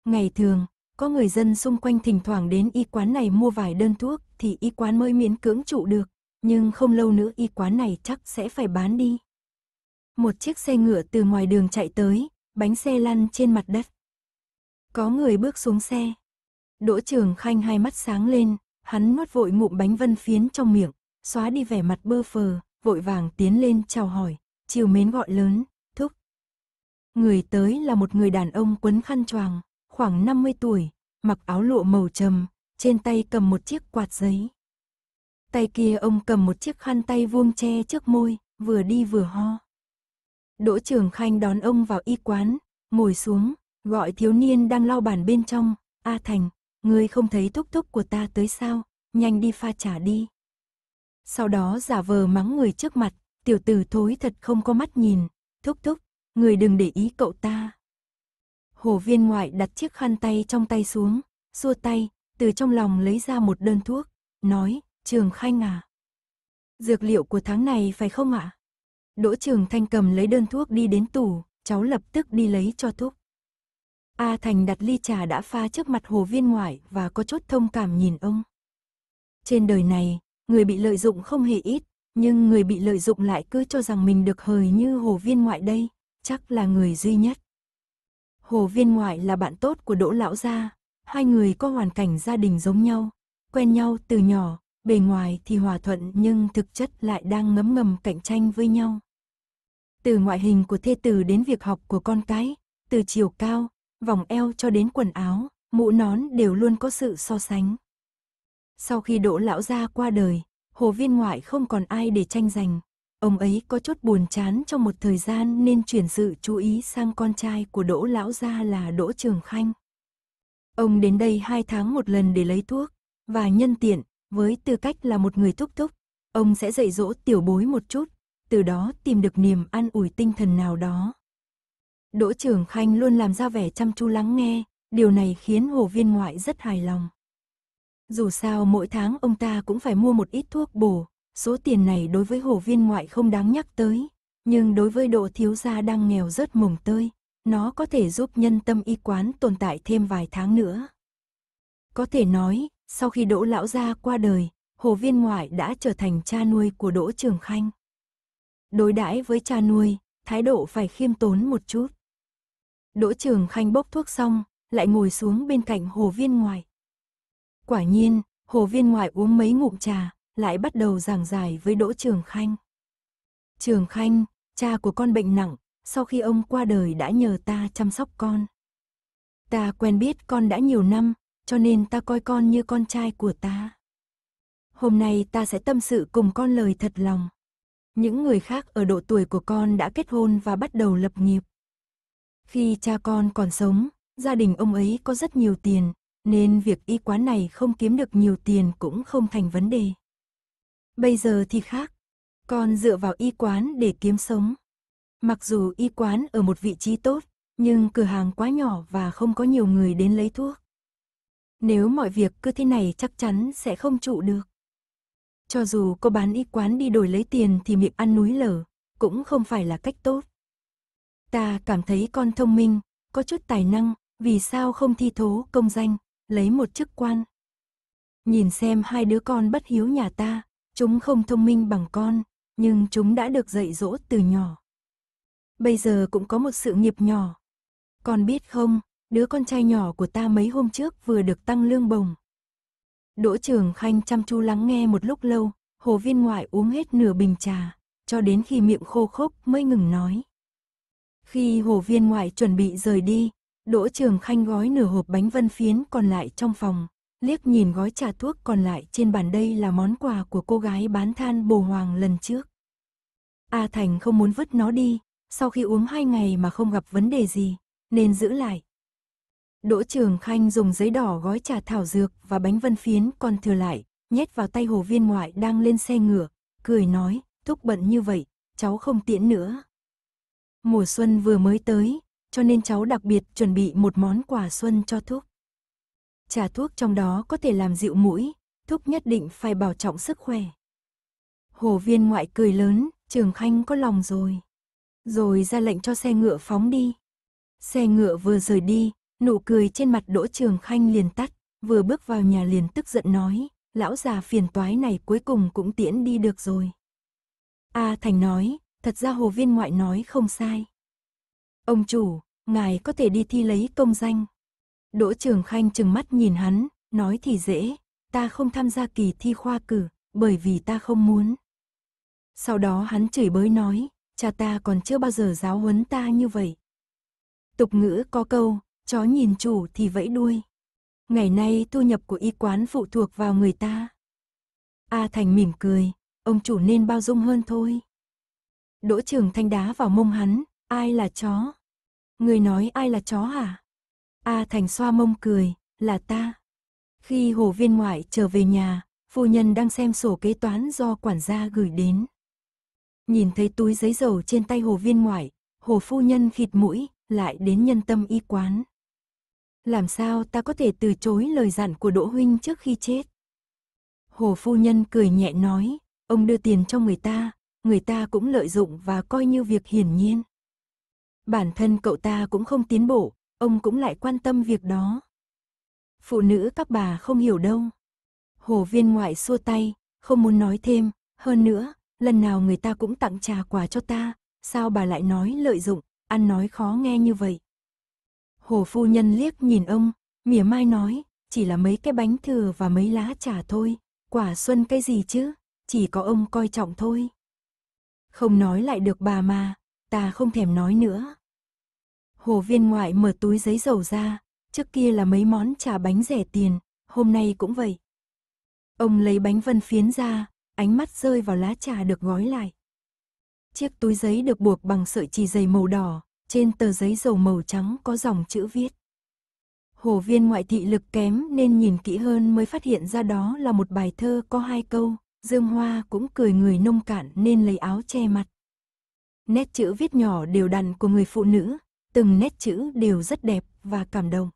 A: Ngày thường, có người dân xung quanh thỉnh thoảng đến y quán này mua vài đơn thuốc thì y quán mới miễn cưỡng trụ được, nhưng không lâu nữa y quán này chắc sẽ phải bán đi. Một chiếc xe ngựa từ ngoài đường chạy tới, bánh xe lăn trên mặt đất. Có người bước xuống xe. Đỗ Trường Khanh hai mắt sáng lên, hắn nuốt vội ngụm bánh vân phiến trong miệng, xóa đi vẻ mặt bơ phờ, vội vàng tiến lên chào hỏi, chiều mến gọi lớn, thúc. Người tới là một người đàn ông quấn khăn choàng, khoảng 50 tuổi, mặc áo lụa màu trầm, trên tay cầm một chiếc quạt giấy. Tay kia ông cầm một chiếc khăn tay vuông che trước môi, vừa đi vừa ho. Đỗ Trường Khanh đón ông vào y quán, ngồi xuống, gọi thiếu niên đang lau bàn bên trong, "A Thành, ngươi không thấy thúc thúc của ta tới sao, nhanh đi pha trà đi." Sau đó giả vờ mắng người trước mặt, Tiểu tử thối thật không có mắt nhìn, thúc thúc, người đừng để ý cậu ta. Hồ viên ngoại đặt chiếc khăn tay trong tay xuống, xua tay, từ trong lòng lấy ra một đơn thuốc, nói, trường khanh à. Dược liệu của tháng này phải không ạ? Đỗ trường thanh cầm lấy đơn thuốc đi đến tủ, cháu lập tức đi lấy cho thúc. A Thành đặt ly trà đã pha trước mặt hồ viên ngoại và có chút thông cảm nhìn ông. Trên đời này, người bị lợi dụng không hề ít, nhưng người bị lợi dụng lại cứ cho rằng mình được hời như hồ viên ngoại đây, chắc là người duy nhất. Hồ viên ngoại là bạn tốt của Đỗ Lão Gia, hai người có hoàn cảnh gia đình giống nhau, quen nhau từ nhỏ, bề ngoài thì hòa thuận nhưng thực chất lại đang ngấm ngầm cạnh tranh với nhau. Từ ngoại hình của thê tử đến việc học của con cái, từ chiều cao, vòng eo cho đến quần áo, mũ nón đều luôn có sự so sánh. Sau khi Đỗ Lão Gia qua đời, hồ viên ngoại không còn ai để tranh giành. Ông ấy có chút buồn chán trong một thời gian nên chuyển sự chú ý sang con trai của Đỗ Lão Gia là Đỗ Trường Khanh. Ông đến đây hai tháng một lần để lấy thuốc, và nhân tiện, với tư cách là một người thúc thúc, ông sẽ dạy dỗ tiểu bối một chút, từ đó tìm được niềm an ủi tinh thần nào đó. Đỗ Trường Khanh luôn làm ra vẻ chăm chú lắng nghe, điều này khiến hồ viên ngoại rất hài lòng. Dù sao mỗi tháng ông ta cũng phải mua một ít thuốc bổ, số tiền này đối với hồ viên ngoại không đáng nhắc tới, nhưng đối với độ thiếu gia đang nghèo rớt mồng tơi, nó có thể giúp nhân tâm y quán tồn tại thêm vài tháng nữa. Có thể nói, sau khi Đỗ Lão Gia qua đời, Hồ Viên Ngoại đã trở thành cha nuôi của Đỗ Trường Khanh. Đối đãi với cha nuôi, thái độ phải khiêm tốn một chút. Đỗ Trường Khanh bốc thuốc xong, lại ngồi xuống bên cạnh Hồ Viên Ngoại. Quả nhiên, Hồ Viên Ngoại uống mấy ngụm trà, lại bắt đầu giảng giải với Đỗ Trường Khanh. Trường Khanh, cha của con bệnh nặng, sau khi ông qua đời đã nhờ ta chăm sóc con. Ta quen biết con đã nhiều năm, cho nên ta coi con như con trai của ta. Hôm nay ta sẽ tâm sự cùng con lời thật lòng. Những người khác ở độ tuổi của con đã kết hôn và bắt đầu lập nghiệp. Khi cha con còn sống, gia đình ông ấy có rất nhiều tiền, nên việc y quán này không kiếm được nhiều tiền cũng không thành vấn đề. Bây giờ thì khác, con dựa vào y quán để kiếm sống. Mặc dù y quán ở một vị trí tốt, nhưng cửa hàng quá nhỏ và không có nhiều người đến lấy thuốc. Nếu mọi việc cứ thế này chắc chắn sẽ không trụ được. Cho dù có bán y quán đi đổi lấy tiền thì miệng ăn núi lở, cũng không phải là cách tốt. Ta cảm thấy con thông minh, có chút tài năng, vì sao không thi thố công danh, lấy một chức quan. Nhìn xem hai đứa con bất hiếu nhà ta, chúng không thông minh bằng con, nhưng chúng đã được dạy dỗ từ nhỏ. Bây giờ cũng có một sự nghiệp nhỏ. Con biết không, đứa con trai nhỏ của ta mấy hôm trước vừa được tăng lương bồng. Đỗ Trường Khanh chăm chú lắng nghe một lúc lâu, Hồ Viên Ngoại uống hết nửa bình trà, cho đến khi miệng khô khốc mới ngừng nói. Khi Hồ Viên Ngoại chuẩn bị rời đi, Đỗ Trường Khanh gói nửa hộp bánh vân phiến còn lại trong phòng, liếc nhìn gói trà thuốc còn lại trên bàn đây là món quà của cô gái bán than bồ hoàng lần trước. A Thành không muốn vứt nó đi, sau khi uống hai ngày mà không gặp vấn đề gì, nên giữ lại. Đỗ Trường Khanh dùng giấy đỏ gói trà thảo dược và bánh vân phiến còn thừa lại, nhét vào tay hồ viên ngoại đang lên xe ngựa, cười nói, thúc bận như vậy, cháu không tiễn nữa. Mùa xuân vừa mới tới, cho nên cháu đặc biệt chuẩn bị một món quà xuân cho thúc Trà thuốc trong đó có thể làm dịu mũi, thúc nhất định phải bảo trọng sức khỏe. Hồ viên ngoại cười lớn, trường khanh có lòng rồi. Rồi ra lệnh cho xe ngựa phóng đi. Xe ngựa vừa rời đi, nụ cười trên mặt đỗ trường khanh liền tắt, vừa bước vào nhà liền tức giận nói, lão già phiền toái này cuối cùng cũng tiễn đi được rồi. A Thành nói, thật ra hồ viên ngoại nói không sai. Ông chủ, ngài có thể đi thi lấy công danh. Đỗ Trường Khanh chừng mắt nhìn hắn, nói thì dễ, ta không tham gia kỳ thi khoa cử, bởi vì ta không muốn. Sau đó hắn chửi bới nói, cha ta còn chưa bao giờ giáo huấn ta như vậy. Tục ngữ có câu, chó nhìn chủ thì vẫy đuôi. Ngày nay thu nhập của y quán phụ thuộc vào người ta. A Thành mỉm cười, ông chủ nên bao dung hơn thôi. Đỗ trường thanh đá vào mông hắn, ai là chó? Người nói ai là chó hả? A Thành xoa mông cười, là ta. Khi hồ viên ngoại trở về nhà, phu nhân đang xem sổ kế toán do quản gia gửi đến. Nhìn thấy túi giấy dầu trên tay hồ viên ngoại, hồ phu nhân khịt mũi, lại đến nhân tâm y quán. Làm sao ta có thể từ chối lời dặn của Đỗ Huynh trước khi chết? Hồ phu nhân cười nhẹ nói, ông đưa tiền cho người ta, người ta cũng lợi dụng và coi như việc hiển nhiên. Bản thân cậu ta cũng không tiến bộ, ông cũng lại quan tâm việc đó. Phụ nữ các bà không hiểu đâu. Hồ viên ngoại xua tay, không muốn nói thêm, hơn nữa, lần nào người ta cũng tặng trà quà cho ta, sao bà lại nói lợi dụng, ăn nói khó nghe như vậy. Hồ phu nhân liếc nhìn ông, mỉa mai nói, chỉ là mấy cái bánh thừa và mấy lá trà thôi, quả xuân cái gì chứ, chỉ có ông coi trọng thôi. Không nói lại được bà mà, ta không thèm nói nữa. Hồ viên ngoại mở túi giấy dầu ra, trước kia là mấy món trà bánh rẻ tiền, hôm nay cũng vậy. Ông lấy bánh vân phiến ra, ánh mắt rơi vào lá trà được gói lại. Chiếc túi giấy được buộc bằng sợi chỉ dày màu đỏ, trên tờ giấy dầu màu trắng có dòng chữ viết. Hồ viên ngoại thị lực kém nên nhìn kỹ hơn mới phát hiện ra đó là một bài thơ có hai câu, Dương Hoa cũng cười người nông cạn nên lấy áo che mặt. Nét chữ viết nhỏ đều đặn của người phụ nữ, từng nét chữ đều rất đẹp và cảm động.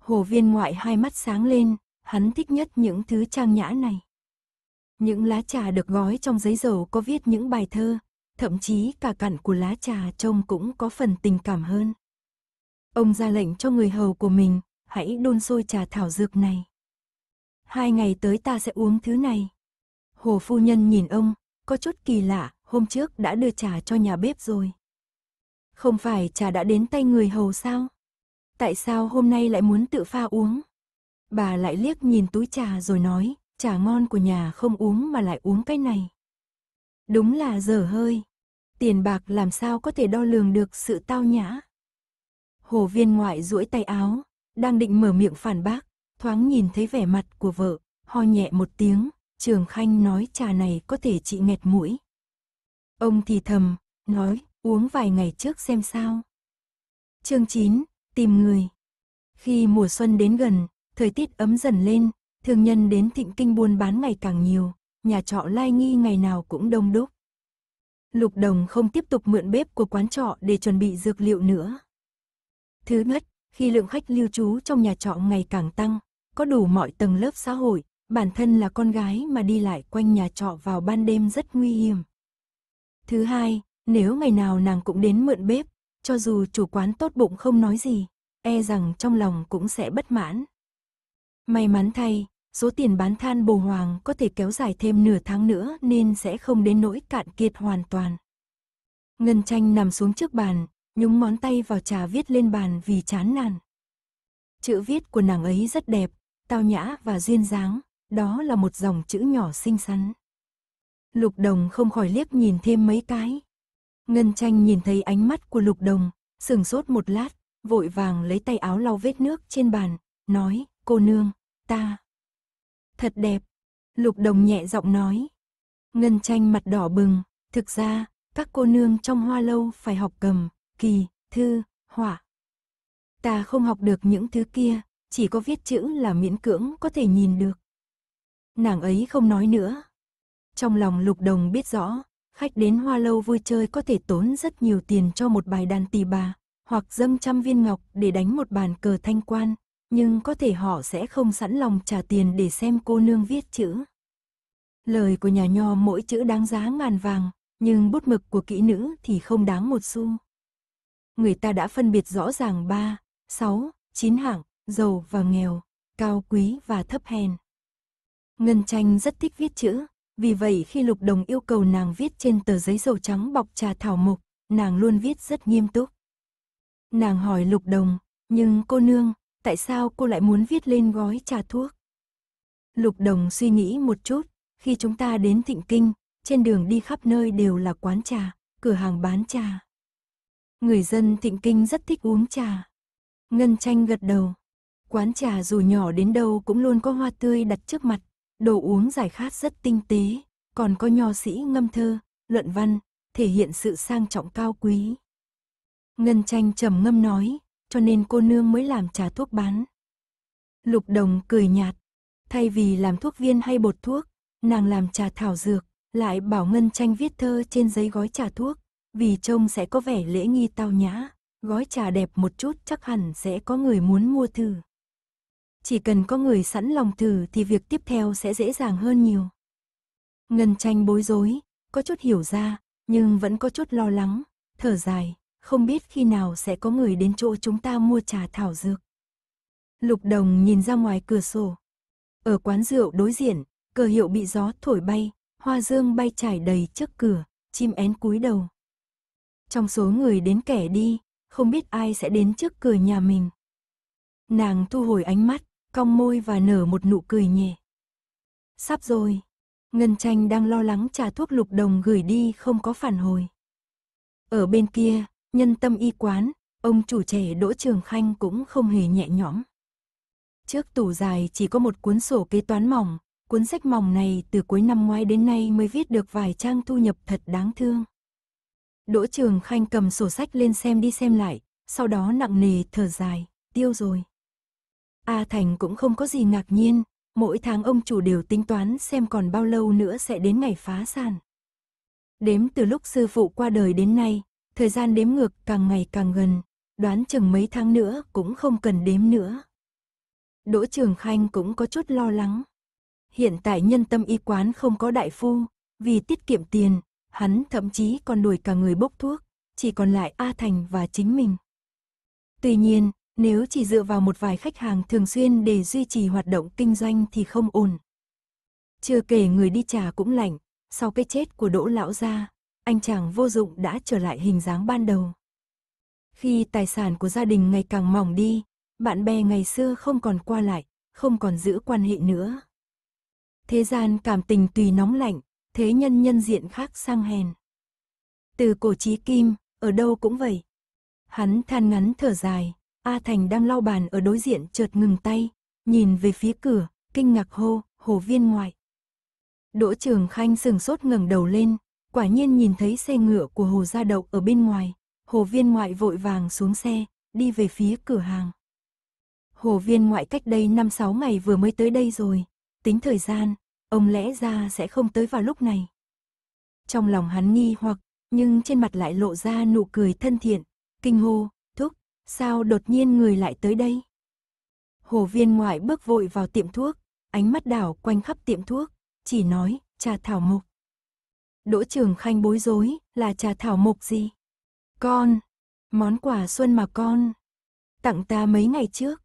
A: Hồ viên ngoại hai mắt sáng lên, hắn thích nhất những thứ trang nhã này. Những lá trà được gói trong giấy dầu có viết những bài thơ, thậm chí cả cặn của lá trà trông cũng có phần tình cảm hơn. Ông ra lệnh cho người hầu của mình, hãy đun sôi trà thảo dược này. Hai ngày tới ta sẽ uống thứ này. Hồ phu nhân nhìn ông, có chút kỳ lạ, hôm trước đã đưa trà cho nhà bếp rồi. Không phải trà đã đến tay người hầu sao? Tại sao hôm nay lại muốn tự pha uống? Bà lại liếc nhìn túi trà rồi nói, trà ngon của nhà không uống mà lại uống cái này. Đúng là dở hơi. Tiền bạc làm sao có thể đo lường được sự tao nhã. Hồ viên ngoại duỗi tay áo, đang định mở miệng phản bác, thoáng nhìn thấy vẻ mặt của vợ, ho nhẹ một tiếng, trường khanh nói trà này có thể trị nghẹt mũi. Ông thì thầm, nói, uống vài ngày trước xem sao. Chương 9, tìm người. Khi mùa xuân đến gần, thời tiết ấm dần lên, thương nhân đến thịnh kinh buôn bán ngày càng nhiều, nhà trọ lai nghi ngày nào cũng đông đúc. Lục Đồng không tiếp tục mượn bếp của quán trọ để chuẩn bị dược liệu nữa. Thứ nhất, khi lượng khách lưu trú trong nhà trọ ngày càng tăng, có đủ mọi tầng lớp xã hội, bản thân là con gái mà đi lại quanh nhà trọ vào ban đêm rất nguy hiểm. Thứ hai, nếu ngày nào nàng cũng đến mượn bếp, cho dù chủ quán tốt bụng không nói gì, e rằng trong lòng cũng sẽ bất mãn. May mắn thay, số tiền bán than bồ hoàng có thể kéo dài thêm nửa tháng nữa nên sẽ không đến nỗi cạn kiệt hoàn toàn. Ngân tranh nằm xuống trước bàn, nhúng món tay vào trà viết lên bàn vì chán nản. Chữ viết của nàng ấy rất đẹp, tao nhã và duyên dáng, đó là một dòng chữ nhỏ xinh xắn. Lục đồng không khỏi liếc nhìn thêm mấy cái, Ngân tranh nhìn thấy ánh mắt của lục đồng, sừng sốt một lát, vội vàng lấy tay áo lau vết nước trên bàn, nói, cô nương, ta. Thật đẹp, lục đồng nhẹ giọng nói. Ngân tranh mặt đỏ bừng, thực ra, các cô nương trong hoa lâu phải học cầm, kỳ, thư, họa. Ta không học được những thứ kia, chỉ có viết chữ là miễn cưỡng có thể nhìn được. Nàng ấy không nói nữa. Trong lòng lục đồng biết rõ, khách đến hoa lâu vui chơi có thể tốn rất nhiều tiền cho một bài đàn tỳ bà, hoặc dâng trăm viên ngọc để đánh một bàn cờ thanh quan, nhưng có thể họ sẽ không sẵn lòng trả tiền để xem cô nương viết chữ. Lời của nhà nho mỗi chữ đáng giá ngàn vàng, nhưng bút mực của kỹ nữ thì không đáng một xu. Người ta đã phân biệt rõ ràng ba, sáu, chín hạng, giàu và nghèo, cao quý và thấp hèn. Ngân Tranh rất thích viết chữ, vì vậy khi Lục Đồng yêu cầu nàng viết trên tờ giấy dầu trắng bọc trà thảo mộc, nàng luôn viết rất nghiêm túc. Nàng hỏi Lục Đồng, nhưng cô nương, tại sao cô lại muốn viết lên gói trà thuốc? Lục Đồng suy nghĩ một chút, khi chúng ta đến Thịnh Kinh, trên đường đi khắp nơi đều là quán trà, cửa hàng bán trà. Người dân Thịnh Kinh rất thích uống trà. Ngân Tranh gật đầu. Quán trà dù nhỏ đến đâu cũng luôn có hoa tươi đặt trước mặt, Đồ uống giải khát rất tinh tế, còn có nho sĩ ngâm thơ, luận văn, thể hiện sự sang trọng cao quý. Ngân tranh trầm ngâm nói, cho nên cô nương mới làm trà thuốc bán. Lục đồng cười nhạt, thay vì làm thuốc viên hay bột thuốc, nàng làm trà thảo dược, lại bảo Ngân tranh viết thơ trên giấy gói trà thuốc, vì trông sẽ có vẻ lễ nghi tao nhã, gói trà đẹp một chút chắc hẳn sẽ có người muốn mua thử chỉ cần có người sẵn lòng thử thì việc tiếp theo sẽ dễ dàng hơn nhiều. Ngân tranh bối rối, có chút hiểu ra, nhưng vẫn có chút lo lắng, thở dài, không biết khi nào sẽ có người đến chỗ chúng ta mua trà thảo dược. Lục đồng nhìn ra ngoài cửa sổ. Ở quán rượu đối diện, cờ hiệu bị gió thổi bay, hoa dương bay trải đầy trước cửa, chim én cúi đầu. Trong số người đến kẻ đi, không biết ai sẽ đến trước cửa nhà mình. Nàng thu hồi ánh mắt, cong môi và nở một nụ cười nhẹ. Sắp rồi. Ngân tranh đang lo lắng trà thuốc lục đồng gửi đi không có phản hồi. Ở bên kia, nhân tâm y quán, ông chủ trẻ Đỗ Trường Khanh cũng không hề nhẹ nhõm. Trước tủ dài chỉ có một cuốn sổ kế toán mỏng, cuốn sách mỏng này từ cuối năm ngoái đến nay mới viết được vài trang thu nhập thật đáng thương. Đỗ Trường Khanh cầm sổ sách lên xem đi xem lại, sau đó nặng nề thở dài, tiêu rồi. A Thành cũng không có gì ngạc nhiên, mỗi tháng ông chủ đều tính toán xem còn bao lâu nữa sẽ đến ngày phá sản. Đếm từ lúc sư phụ qua đời đến nay, thời gian đếm ngược càng ngày càng gần, đoán chừng mấy tháng nữa cũng không cần đếm nữa. Đỗ Trường Khanh cũng có chút lo lắng. Hiện tại nhân tâm y quán không có đại phu, vì tiết kiệm tiền, hắn thậm chí còn đuổi cả người bốc thuốc, chỉ còn lại A Thành và chính mình. Tuy nhiên, nếu chỉ dựa vào một vài khách hàng thường xuyên để duy trì hoạt động kinh doanh thì không ổn. Chưa kể người đi trà cũng lạnh, sau cái chết của Đỗ lão gia, anh chàng vô dụng đã trở lại hình dáng ban đầu. Khi tài sản của gia đình ngày càng mỏng đi, bạn bè ngày xưa không còn qua lại, không còn giữ quan hệ nữa. Thế gian cảm tình tùy nóng lạnh, thế nhân nhân diện khác sang hèn. Từ cổ chí kim, ở đâu cũng vậy. Hắn than ngắn thở dài, A Thành đang lau bàn ở đối diện chợt ngừng tay, nhìn về phía cửa, kinh ngạc hô, hồ viên ngoại. Đỗ Trường Khanh sừng sốt ngẩng đầu lên, quả nhiên nhìn thấy xe ngựa của Hồ Gia Đậu ở bên ngoài, Hồ viên ngoại vội vàng xuống xe, đi về phía cửa hàng. Hồ viên ngoại cách đây 5-6 ngày vừa mới tới đây rồi, tính thời gian, ông lẽ ra sẽ không tới vào lúc này. Trong lòng hắn nghi hoặc, nhưng trên mặt lại lộ ra nụ cười thân thiện, kinh hô, Sao đột nhiên người lại tới đây? Hồ viên ngoại bước vội vào tiệm thuốc, ánh mắt đảo quanh khắp tiệm thuốc, chỉ nói, trà thảo mộc. Đỗ trường khanh bối rối, là trà thảo mộc gì? Con, món quà xuân mà con, tặng ta mấy ngày trước.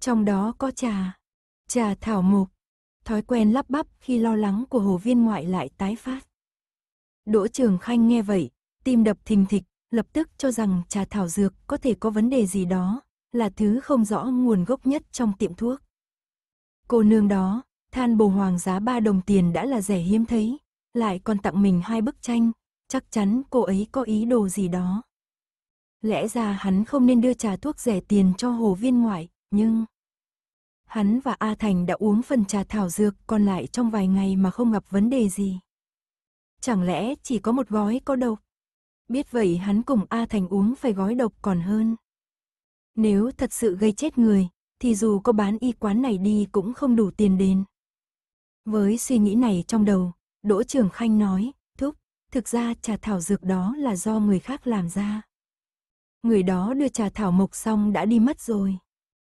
A: Trong đó có trà, trà thảo mộc. Thói quen lắp bắp khi lo lắng của hồ viên ngoại lại tái phát. Đỗ trường khanh nghe vậy, tim đập thình thịch, lập tức cho rằng trà thảo dược có thể có vấn đề gì đó, là thứ không rõ nguồn gốc nhất trong tiệm thuốc. Cô nương đó, than bồ hoàng giá 3 đồng tiền đã là rẻ hiếm thấy, lại còn tặng mình hai bức tranh, chắc chắn cô ấy có ý đồ gì đó. Lẽ ra hắn không nên đưa trà thuốc rẻ tiền cho hồ viên ngoại, nhưng... Hắn và A Thành đã uống phần trà thảo dược còn lại trong vài ngày mà không gặp vấn đề gì. Chẳng lẽ chỉ có một gói có độc? biết vậy hắn cùng A Thành uống phải gói độc còn hơn. Nếu thật sự gây chết người, thì dù có bán y quán này đi cũng không đủ tiền đền. Với suy nghĩ này trong đầu, Đỗ Trường Khanh nói, thúc, thực ra trà thảo dược đó là do người khác làm ra. Người đó đưa trà thảo mộc xong đã đi mất rồi.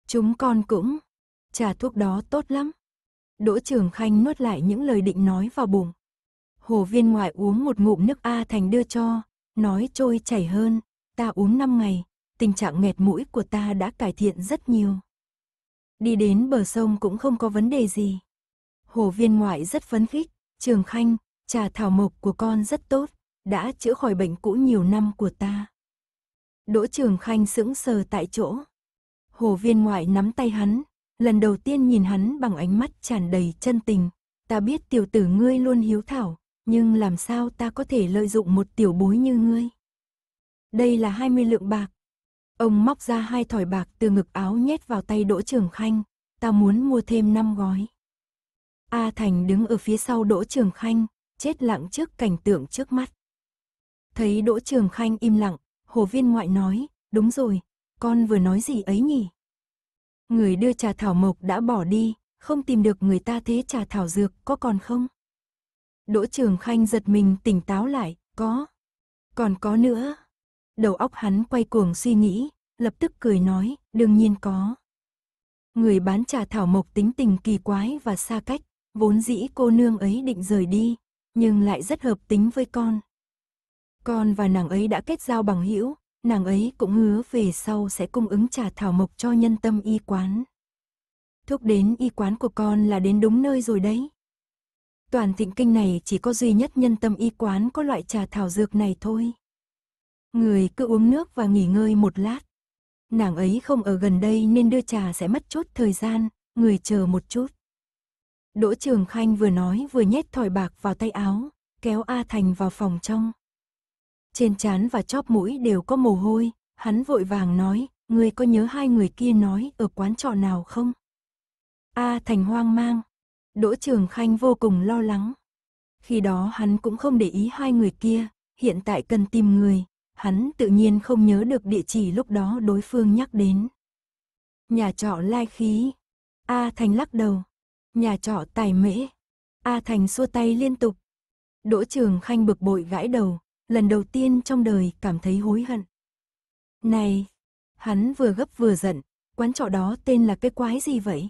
A: Chúng con cũng, trà thuốc đó tốt lắm. Đỗ Trường Khanh nuốt lại những lời định nói vào bụng. Hồ viên ngoại uống một ngụm nước A Thành đưa cho, Nói trôi chảy hơn, ta uống 5 ngày, tình trạng nghẹt mũi của ta đã cải thiện rất nhiều. Đi đến bờ sông cũng không có vấn đề gì. Hồ viên ngoại rất phấn khích, trường khanh, trà thảo mộc của con rất tốt, đã chữa khỏi bệnh cũ nhiều năm của ta. Đỗ trường khanh sững sờ tại chỗ. Hồ viên ngoại nắm tay hắn, lần đầu tiên nhìn hắn bằng ánh mắt tràn đầy chân tình. Ta biết tiểu tử ngươi luôn hiếu thảo, nhưng làm sao ta có thể lợi dụng một tiểu bối như ngươi? Đây là 20 lượng bạc. Ông móc ra hai thỏi bạc từ ngực áo nhét vào tay Đỗ Trường Khanh, ta muốn mua thêm 5 gói. A Thành đứng ở phía sau Đỗ Trường Khanh, chết lặng trước cảnh tượng trước mắt. Thấy Đỗ Trường Khanh im lặng, Hồ Viên Ngoại nói, đúng rồi, con vừa nói gì ấy nhỉ? Người đưa trà thảo mộc đã bỏ đi, không tìm được người ta thế trà thảo dược có còn không? Đỗ Trường Khanh giật mình tỉnh táo lại, có. Còn có nữa. Đầu óc hắn quay cuồng suy nghĩ, lập tức cười nói, đương nhiên có. Người bán trà thảo mộc tính tình kỳ quái và xa cách, vốn dĩ cô nương ấy định rời đi, nhưng lại rất hợp tính với con. Con và nàng ấy đã kết giao bằng hữu, nàng ấy cũng hứa về sau sẽ cung ứng trà thảo mộc cho nhân tâm y quán. Thuốc đến y quán của con là đến đúng nơi rồi đấy. Toàn thịnh kinh này chỉ có duy nhất nhân tâm y quán có loại trà thảo dược này thôi. Người cứ uống nước và nghỉ ngơi một lát. Nàng ấy không ở gần đây nên đưa trà sẽ mất chút thời gian, người chờ một chút. Đỗ Trường Khanh vừa nói vừa nhét thỏi bạc vào tay áo, kéo A Thành vào phòng trong. Trên trán và chóp mũi đều có mồ hôi, hắn vội vàng nói, người có nhớ hai người kia nói ở quán trọ nào không? A Thành hoang mang, Đỗ Trường Khanh vô cùng lo lắng. Khi đó hắn cũng không để ý hai người kia, hiện tại cần tìm người, hắn tự nhiên không nhớ được địa chỉ lúc đó đối phương nhắc đến. Nhà trọ lai khí. A Thành lắc đầu. Nhà trọ tài mễ. A Thành xua tay liên tục. Đỗ Trường Khanh bực bội gãi đầu, lần đầu tiên trong đời cảm thấy hối hận. Này, hắn vừa gấp vừa giận, quán trọ đó tên là cái quái gì vậy?